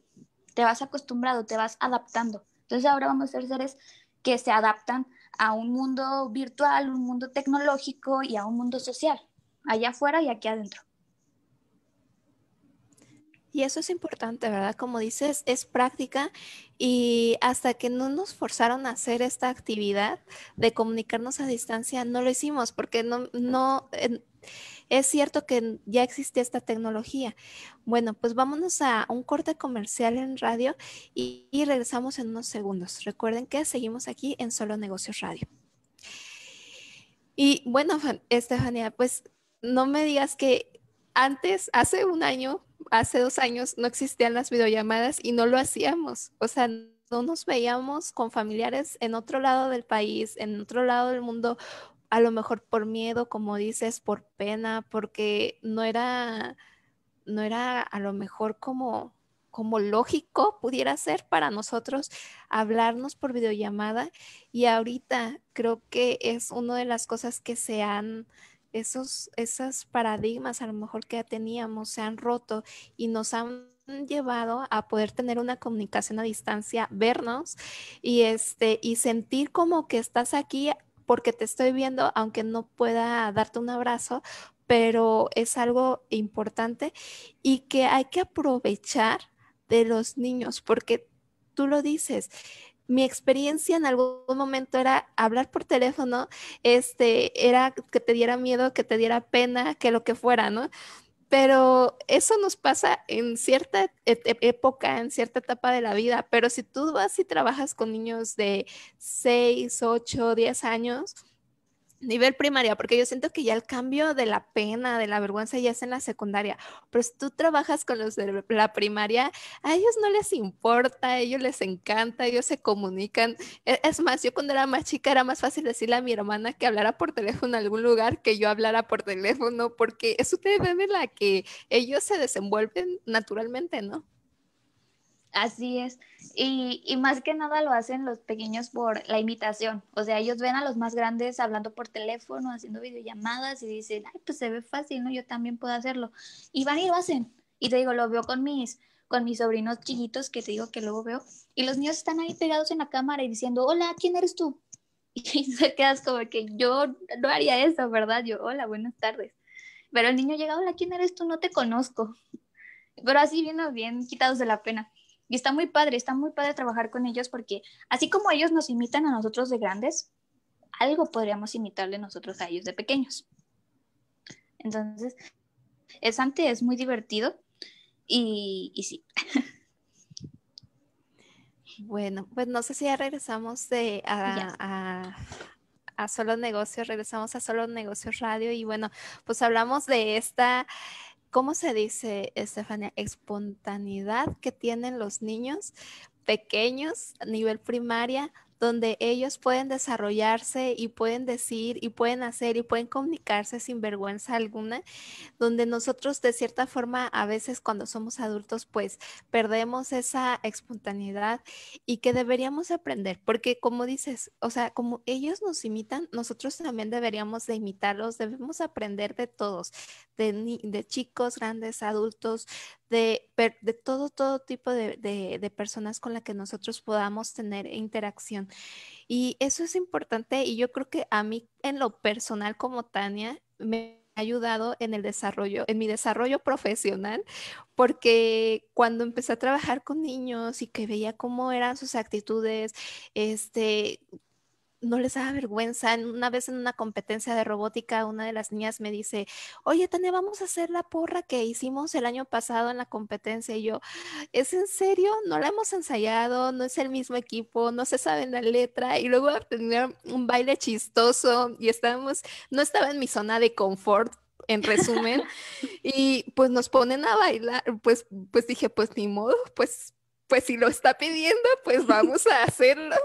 Te vas acostumbrado, te vas adaptando. Entonces ahora vamos a ser seres que se adaptan a un mundo virtual, un mundo tecnológico y a un mundo social, allá afuera y aquí adentro. Y eso es importante, ¿verdad? Como dices, es práctica y hasta que no nos forzaron a hacer esta actividad de comunicarnos a distancia, no lo hicimos porque no, no, es cierto que ya existe esta tecnología. Bueno, pues vámonos a un corte comercial en radio y, y regresamos en unos segundos. Recuerden que seguimos aquí en Solo Negocios Radio. Y bueno, Estefanía, pues no me digas que antes, hace un año, hace dos años no existían las videollamadas y no lo hacíamos. O sea, no nos veíamos con familiares en otro lado del país, en otro lado del mundo, a lo mejor por miedo, como dices, por pena, porque no era, no era a lo mejor como como lógico pudiera ser para nosotros hablarnos por videollamada y ahorita creo que es una de las cosas que se han esos, paradigmas a lo mejor que ya teníamos se han roto y nos han llevado a poder tener una comunicación a distancia, vernos y, este, y sentir como que estás aquí porque te estoy viendo, aunque no pueda darte un abrazo, pero es algo importante y que hay que aprovechar de los niños, porque tú lo dices, mi experiencia en algún momento era hablar por teléfono, este, era que te diera miedo, que te diera pena, que lo que fuera, ¿no? Pero eso nos pasa en cierta e-, e-, época, en cierta etapa de la vida, pero si tú vas y trabajas con niños de 6, 8, 10 años, nivel primaria, porque yo siento que ya el cambio de la pena, de la vergüenza ya es en la secundaria, pero tú trabajas con los de la primaria, a ellos no les importa, a ellos les encanta, ellos se comunican. E-, es más, yo cuando era más chica era más fácil decirle a mi hermana que hablara por teléfono en algún lugar que yo hablara por teléfono, porque es una edad la que ellos se desenvuelven naturalmente, ¿no? Así es. Y, más que nada lo hacen los pequeños por la imitación. O sea, ellos ven a los más grandes hablando por teléfono, haciendo videollamadas y dicen, ay, pues se ve fácil, ¿no? Yo también puedo hacerlo. Y van y lo hacen. Y te digo, lo veo con mis, con mis sobrinos chiquitos que te digo que luego veo. Y los niños están ahí pegados en la cámara y diciendo, hola, ¿quién eres tú? *laughs* Y se quedas como que yo no haría eso, ¿verdad? Yo, hola, buenas tardes. Pero el niño llega, hola, ¿quién eres tú? No te conozco. Pero así vino bien quitados de la pena. Y está muy padre, está muy padre trabajar con ellos porque así como ellos nos imitan a nosotros de grandes, algo podríamos imitarle nosotros a ellos de pequeños. Entonces, es es muy divertido y, sí. Bueno, pues no sé si ya regresamos a, a Solo Negocios, regresamos a Solo Negocios Radio y bueno, pues hablamos de esta ¿cómo se dice, Estefania? Espontaneidad que tienen los niños pequeños a nivel primaria donde ellos pueden desarrollarse y pueden decir y pueden hacer y pueden comunicarse sin vergüenza alguna, donde nosotros de cierta forma a veces cuando somos adultos pues perdemos esa espontaneidad y que deberíamos aprender, porque como dices, o sea, como ellos nos imitan, nosotros también deberíamos de imitarlos, debemos aprender de todos, de, de chicos, grandes, adultos, de, de todo, todo tipo de, de personas con las que nosotros podamos tener interacción. Y eso es importante y yo creo que a mí en lo personal como Tania me ha ayudado en el desarrollo, en mi desarrollo profesional, porque cuando empecé a trabajar con niños y que veía cómo eran sus actitudes, este, no les da vergüenza. Una vez en una competencia de robótica, una de las niñas me dice, oye, Tania, vamos a hacer la porra que hicimos el año pasado en la competencia. Y yo, ¿es en serio? No la hemos ensayado, no es el mismo equipo, no se sabe la letra. Y luego tener un baile chistoso y estábamos, no estaba en mi zona de confort en resumen, *laughs* y pues nos ponen a bailar, pues, pues dije, pues ni modo, pues, pues si lo está pidiendo, pues *laughs* vamos a hacerlo.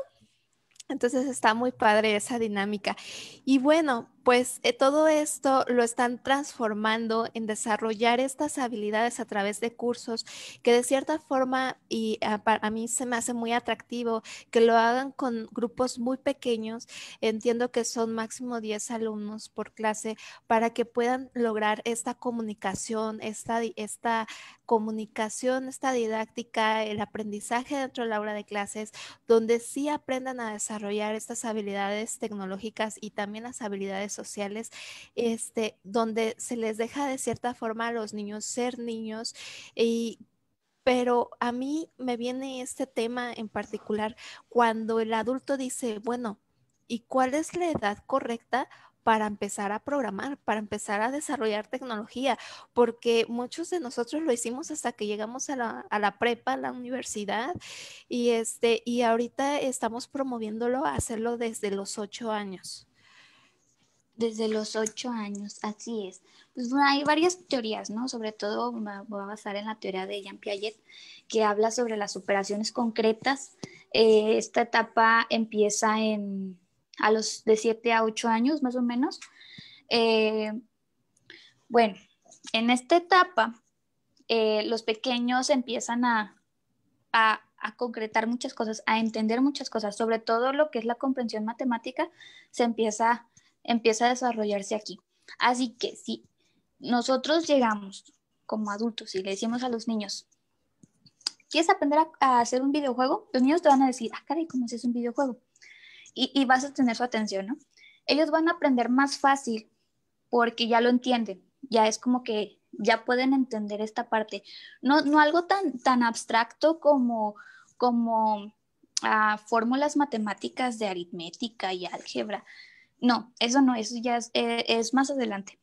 Entonces está muy padre esa dinámica. Y bueno, pues eh, todo esto lo están transformando en desarrollar estas habilidades a través de cursos que de cierta forma, y ah, a, mí se me hace muy atractivo que lo hagan con grupos muy pequeños, entiendo que son máximo 10 alumnos por clase, para que puedan lograr esta comunicación, esta, comunicación, esta didáctica, el aprendizaje dentro de la aula de clases, donde sí aprendan a desarrollar estas habilidades tecnológicas y también las habilidades sociales, este, donde se les deja de cierta forma a los niños ser niños y pero a mí me viene este tema en particular cuando el adulto dice, bueno, ¿y cuál es la edad correcta para empezar a programar, para empezar a desarrollar tecnología? Porque muchos de nosotros lo hicimos hasta que llegamos a la, a la prepa, a la universidad, y, este, y ahorita estamos promoviéndolo a hacerlo desde los ocho años desde los ocho años, así es. Pues hay varias teorías, ¿no? Sobre todo me voy a basar en la teoría de Jean Piaget, que habla sobre las operaciones concretas. Eh, esta etapa empieza en, a los de siete a ocho años, más o menos. Eh, bueno, en esta etapa, eh, los pequeños empiezan a, concretar muchas cosas, a entender muchas cosas, sobre todo lo que es la comprensión matemática, se empieza a empieza a desarrollarse aquí. Así que si nosotros llegamos como adultos y le decimos a los niños, ¿quieres aprender a, hacer un videojuego? Los niños te van a decir, ah, caray, ¿cómo se hace un videojuego? Y, vas a tener su atención, ¿no? Ellos van a aprender más fácil porque ya lo entienden, ya es como que ya pueden entender esta parte. No, no algo tan, tan abstracto como, como ah, fórmulas matemáticas de aritmética y álgebra, no, eso no, eso ya eh, es, más adelante.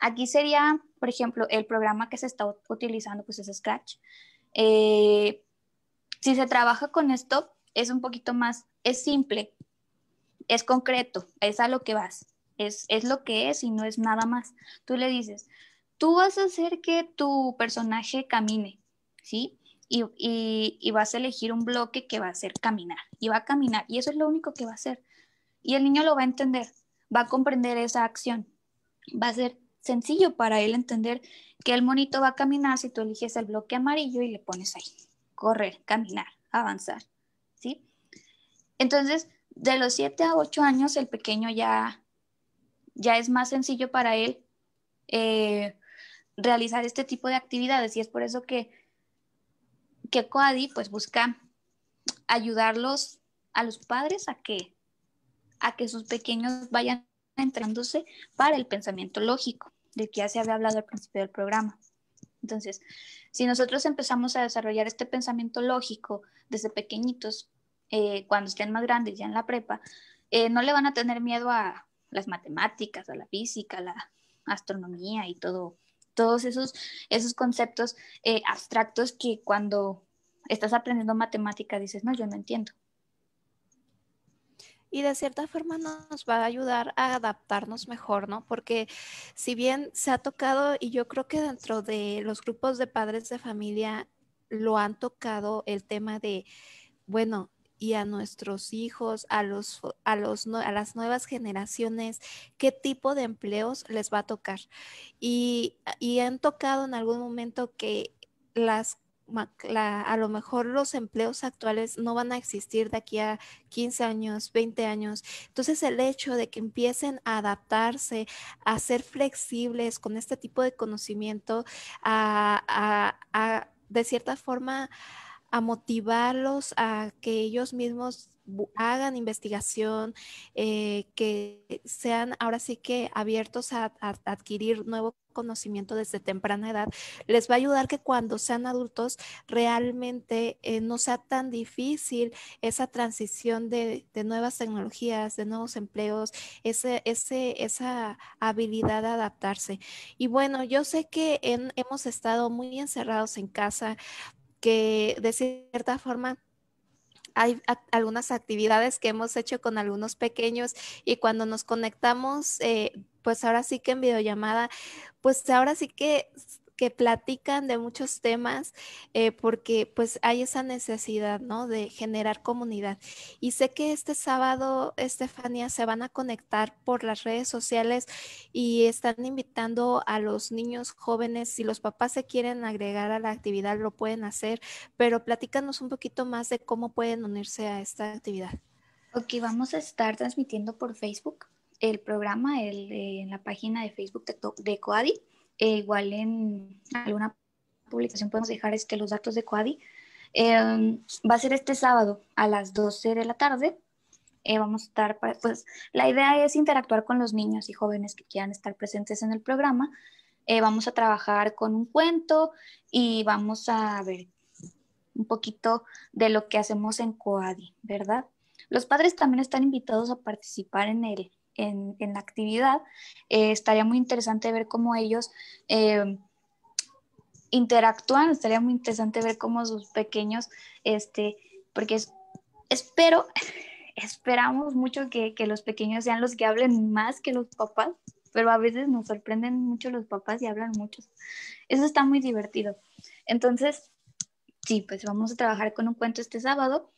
Aquí sería, por ejemplo, el programa que se está utilizando, pues es Scratch. Eh, si se trabaja con esto, es un poquito más, es simple, es concreto, es a lo que vas, es, es lo que es y no es nada más. Tú le dices, tú vas a hacer que tu personaje camine, ¿sí? Y, y, vas a elegir un bloque que va a hacer caminar, y va a caminar, y eso es lo único que va a hacer. Y el niño lo va a entender, va a comprender esa acción. Va a ser sencillo para él entender que el monito va a caminar si tú eliges el bloque amarillo y le pones ahí, correr, caminar, avanzar, ¿sí? Entonces, de los 7 a 8 años, el pequeño ya, ya es más sencillo para él eh, realizar este tipo de actividades y es por eso que, que Coadi pues busca ayudarlos a los padres a que a que sus pequeños vayan entrándose para el pensamiento lógico, de que ya se había hablado al principio del programa. Entonces, si nosotros empezamos a desarrollar este pensamiento lógico desde pequeñitos, eh, cuando estén más grandes, ya en la prepa, eh, no le van a tener miedo a las matemáticas, a la física, a la astronomía y todo, todos esos, esos conceptos eh, abstractos que cuando estás aprendiendo matemática dices, no, yo no entiendo y de cierta forma nos va a ayudar a adaptarnos mejor, ¿no? Porque si bien se ha tocado, y yo creo que dentro de los grupos de padres de familia lo han tocado el tema de, bueno, y a nuestros hijos, a, los, a, los, a las nuevas generaciones, qué tipo de empleos les va a tocar. Y, y han tocado en algún momento que las a lo mejor los empleos actuales no van a existir de aquí a 15 años, 20 años. Entonces el hecho de que empiecen a adaptarse, a ser flexibles con este tipo de conocimiento, a, de cierta forma a motivarlos a que ellos mismos hagan investigación, eh, que sean ahora sí que abiertos a, adquirir nuevo conocimiento desde temprana edad, les va a ayudar que cuando sean adultos realmente eh, no sea tan difícil esa transición de, nuevas tecnologías, de nuevos empleos, ese, ese, esa habilidad de adaptarse. Y bueno, yo sé que hemos estado muy encerrados en casa, que de cierta forma hay algunas actividades que hemos hecho con algunos pequeños y cuando nos conectamos, eh, pues ahora sí que en videollamada, pues ahora sí que que platican de muchos temas eh, porque pues hay esa necesidad, ¿no? De generar comunidad. Y sé que este sábado, Estefania, se van a conectar por las redes sociales y están invitando a los niños jóvenes. Si los papás se quieren agregar a la actividad, lo pueden hacer, pero platícanos un poquito más de cómo pueden unirse a esta actividad. Ok, vamos a estar transmitiendo por Facebook el programa el, eh, en la página de Facebook de, de Coadi. Eh, igual en alguna publicación podemos dejar que los datos de Coadi. Em, va a ser este sábado a las 12 de la tarde. Eh, vamos a estar, pues la idea es interactuar con los niños y jóvenes que quieran estar presentes en el programa. Eh, vamos a trabajar con un cuento y vamos a ver un poquito de lo que hacemos en Coadi, ¿verdad? Los padres también están invitados a participar en el, en, la actividad, eh, estaría muy interesante ver cómo ellos eh, interactúan, estaría muy interesante ver cómo sus pequeños, este, porque espero, *laughs* esperamos mucho que, los pequeños sean los que hablen más que los papás, pero a veces nos sorprenden mucho los papás y hablan mucho. Eso está muy divertido. Entonces, sí, pues vamos a trabajar con un cuento este sábado.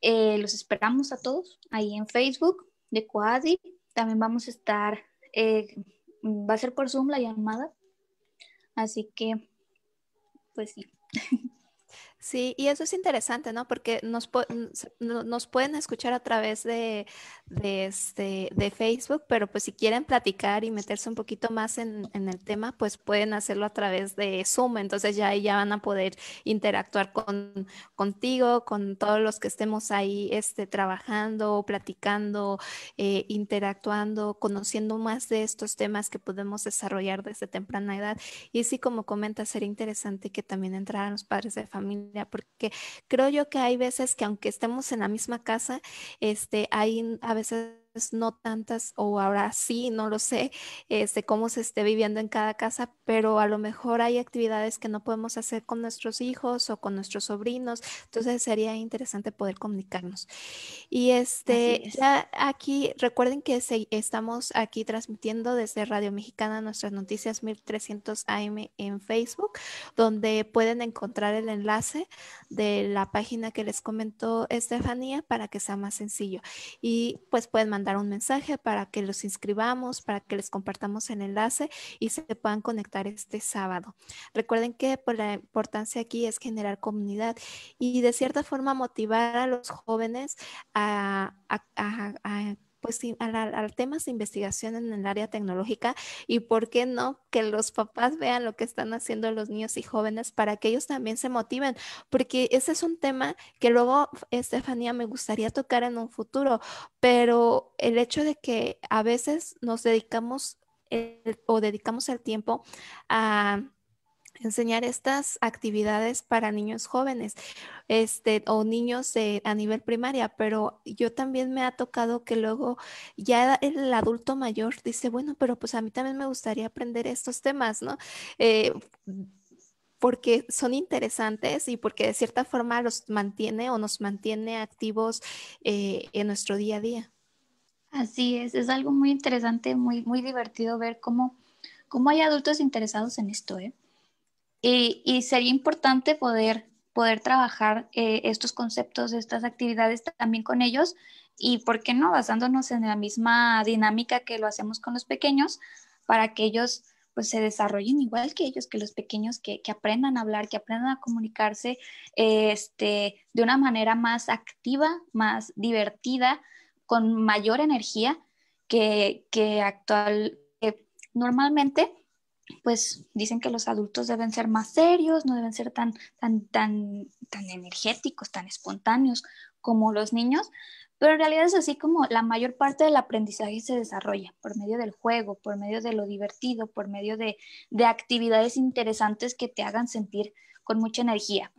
Eh, los esperamos a todos ahí en Facebook de Coadi también vamos a estar, eh, va a ser por Zoom la llamada. Así que, pues sí. *laughs* Sí, y eso es interesante, ¿no? Porque nos, pueden escuchar a través de, este, de, Facebook, pero pues si quieren platicar y meterse un poquito más en, el tema, pues pueden hacerlo a través de Zoom. Entonces ya, ya van a poder interactuar con, contigo, con todos los que estemos ahí este, trabajando, platicando, eh, interactuando, conociendo más de estos temas que podemos desarrollar desde temprana edad. Y sí, como comenta, sería interesante que también entraran los padres de familia porque creo yo que hay veces que aunque estemos en la misma casa, este, hay a veces pues, no tantas, o ahora sí, no lo sé, este, cómo se esté viviendo en cada casa, pero a lo mejor hay actividades que no podemos hacer con nuestros hijos o con nuestros sobrinos, entonces sería interesante poder comunicarnos. Y este, ya aquí, recuerden que estamos aquí transmitiendo desde Radio Mexicana nuestras noticias 1300 AM en Facebook, donde pueden encontrar el enlace de la página que les comentó Estefanía para que sea más sencillo. Y pues pueden mandar un mensaje para que los inscribamos, para que les compartamos el enlace y se puedan conectar este sábado. Recuerden que por pues, la importancia aquí es generar comunidad y de cierta forma motivar a los jóvenes a pues, a, temas de investigación en el área tecnológica y por qué no que los papás vean lo que están haciendo los niños y jóvenes para que ellos también se motiven, porque ese es un tema que luego, Estefanía, me gustaría tocar en un futuro, pero el hecho de que a veces nos dedicamos o dedicamos el tiempo a enseñar estas actividades para niños jóvenes este, o niños a nivel primaria, pero yo también me ha tocado que luego ya el adulto mayor dice, bueno, pero pues a mí también me gustaría aprender estos temas, ¿no? Eh, porque son interesantes y porque de cierta forma los mantiene o nos mantiene activos eh, en nuestro día a día. Así es, es algo muy interesante, muy, muy divertido ver cómo, cómo hay adultos interesados en esto, ¿eh? Y, sería importante poder, poder trabajar eh, estos conceptos, estas actividades también con ellos y, ¿por qué no?, basándonos en la misma dinámica que lo hacemos con los pequeños para que ellos pues se desarrollen igual que ellos, que los pequeños, que, aprendan a hablar, que aprendan a comunicarse este, de una manera más activa, más divertida, con mayor energía que, que actual, que eh, normalmente pues dicen que los adultos deben ser más serios, no deben ser tan, tan, tan, energéticos, tan espontáneos como los niños, pero en realidad es así como la mayor parte del aprendizaje se desarrolla por medio del juego, por medio de lo divertido, por medio de, de actividades interesantes que te hagan sentir con mucha energía.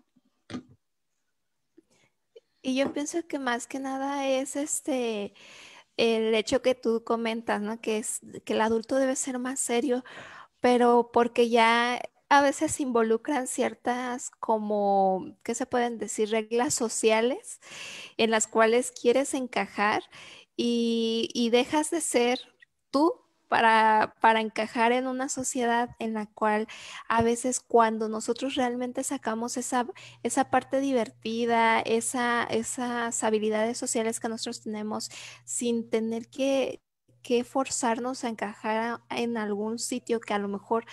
Y yo pienso que más que nada es este el hecho que tú comentas, ¿no? Que es que el adulto debe ser más serio pero porque ya a veces involucran ciertas como, ¿qué se pueden decir? Reglas sociales en las cuales quieres encajar y, dejas de ser tú para, para, encajar en una sociedad en la cual a veces cuando nosotros realmente sacamos esa, esa parte divertida, esa, esas habilidades sociales que nosotros tenemos sin tener que, que forzarnos a encajar en algún sitio que a lo mejor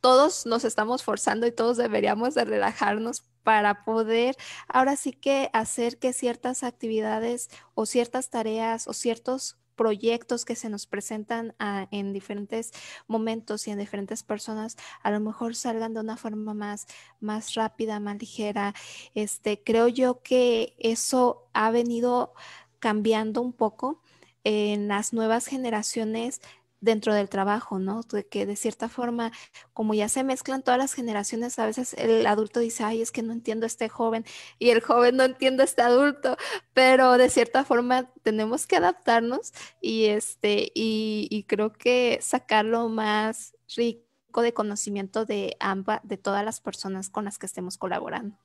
todos nos estamos forzando y todos deberíamos de relajarnos para poder ahora sí que hacer que ciertas actividades o ciertas tareas o ciertos proyectos que se nos presentan en diferentes momentos y en diferentes personas, a lo mejor salgan de una forma más, más rápida, más ligera. Este, creo yo que eso ha venido cambiando un poco en las nuevas generaciones dentro del trabajo, ¿no? Que de cierta forma, como ya se mezclan todas las generaciones, a veces el adulto dice, ay, es que no entiendo a este joven y el joven no entiende a este adulto, pero de cierta forma tenemos que adaptarnos y, este, y, y creo que sacar lo más rico de conocimiento de ambas, de todas las personas con las que estemos colaborando.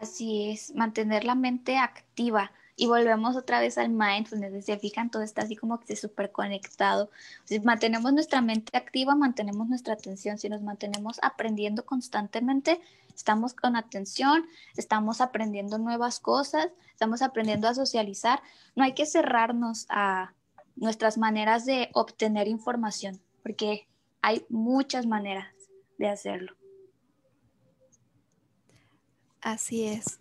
Así es, mantener la mente activa y volvemos otra vez al mindfulness, se fijan, todo está así como que súper conectado. Si mantenemos nuestra mente activa, mantenemos nuestra atención, si nos mantenemos aprendiendo constantemente, estamos con atención, estamos aprendiendo nuevas cosas, estamos aprendiendo a socializar, no hay que cerrarnos a nuestras maneras de obtener información, porque hay muchas maneras de hacerlo. Así es.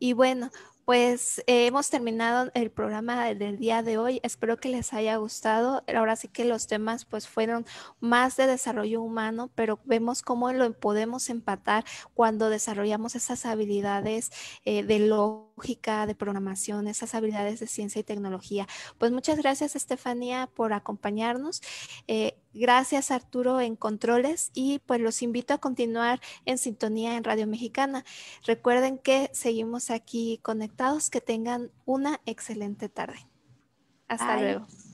Y bueno, pues eh, hemos terminado el programa del día de hoy. Espero que les haya gustado. Ahora sí que los temas pues fueron más de desarrollo humano, pero vemos cómo lo podemos empatar cuando desarrollamos esas habilidades eh, de lo lógica, de programación, esas habilidades de ciencia y tecnología. Pues muchas gracias, Estefanía, por acompañarnos. Eh, gracias, Arturo, en controles y pues los invito a continuar en sintonía en Radio Mexicana. Recuerden que seguimos aquí conectados. Que tengan una excelente tarde. Hasta luego.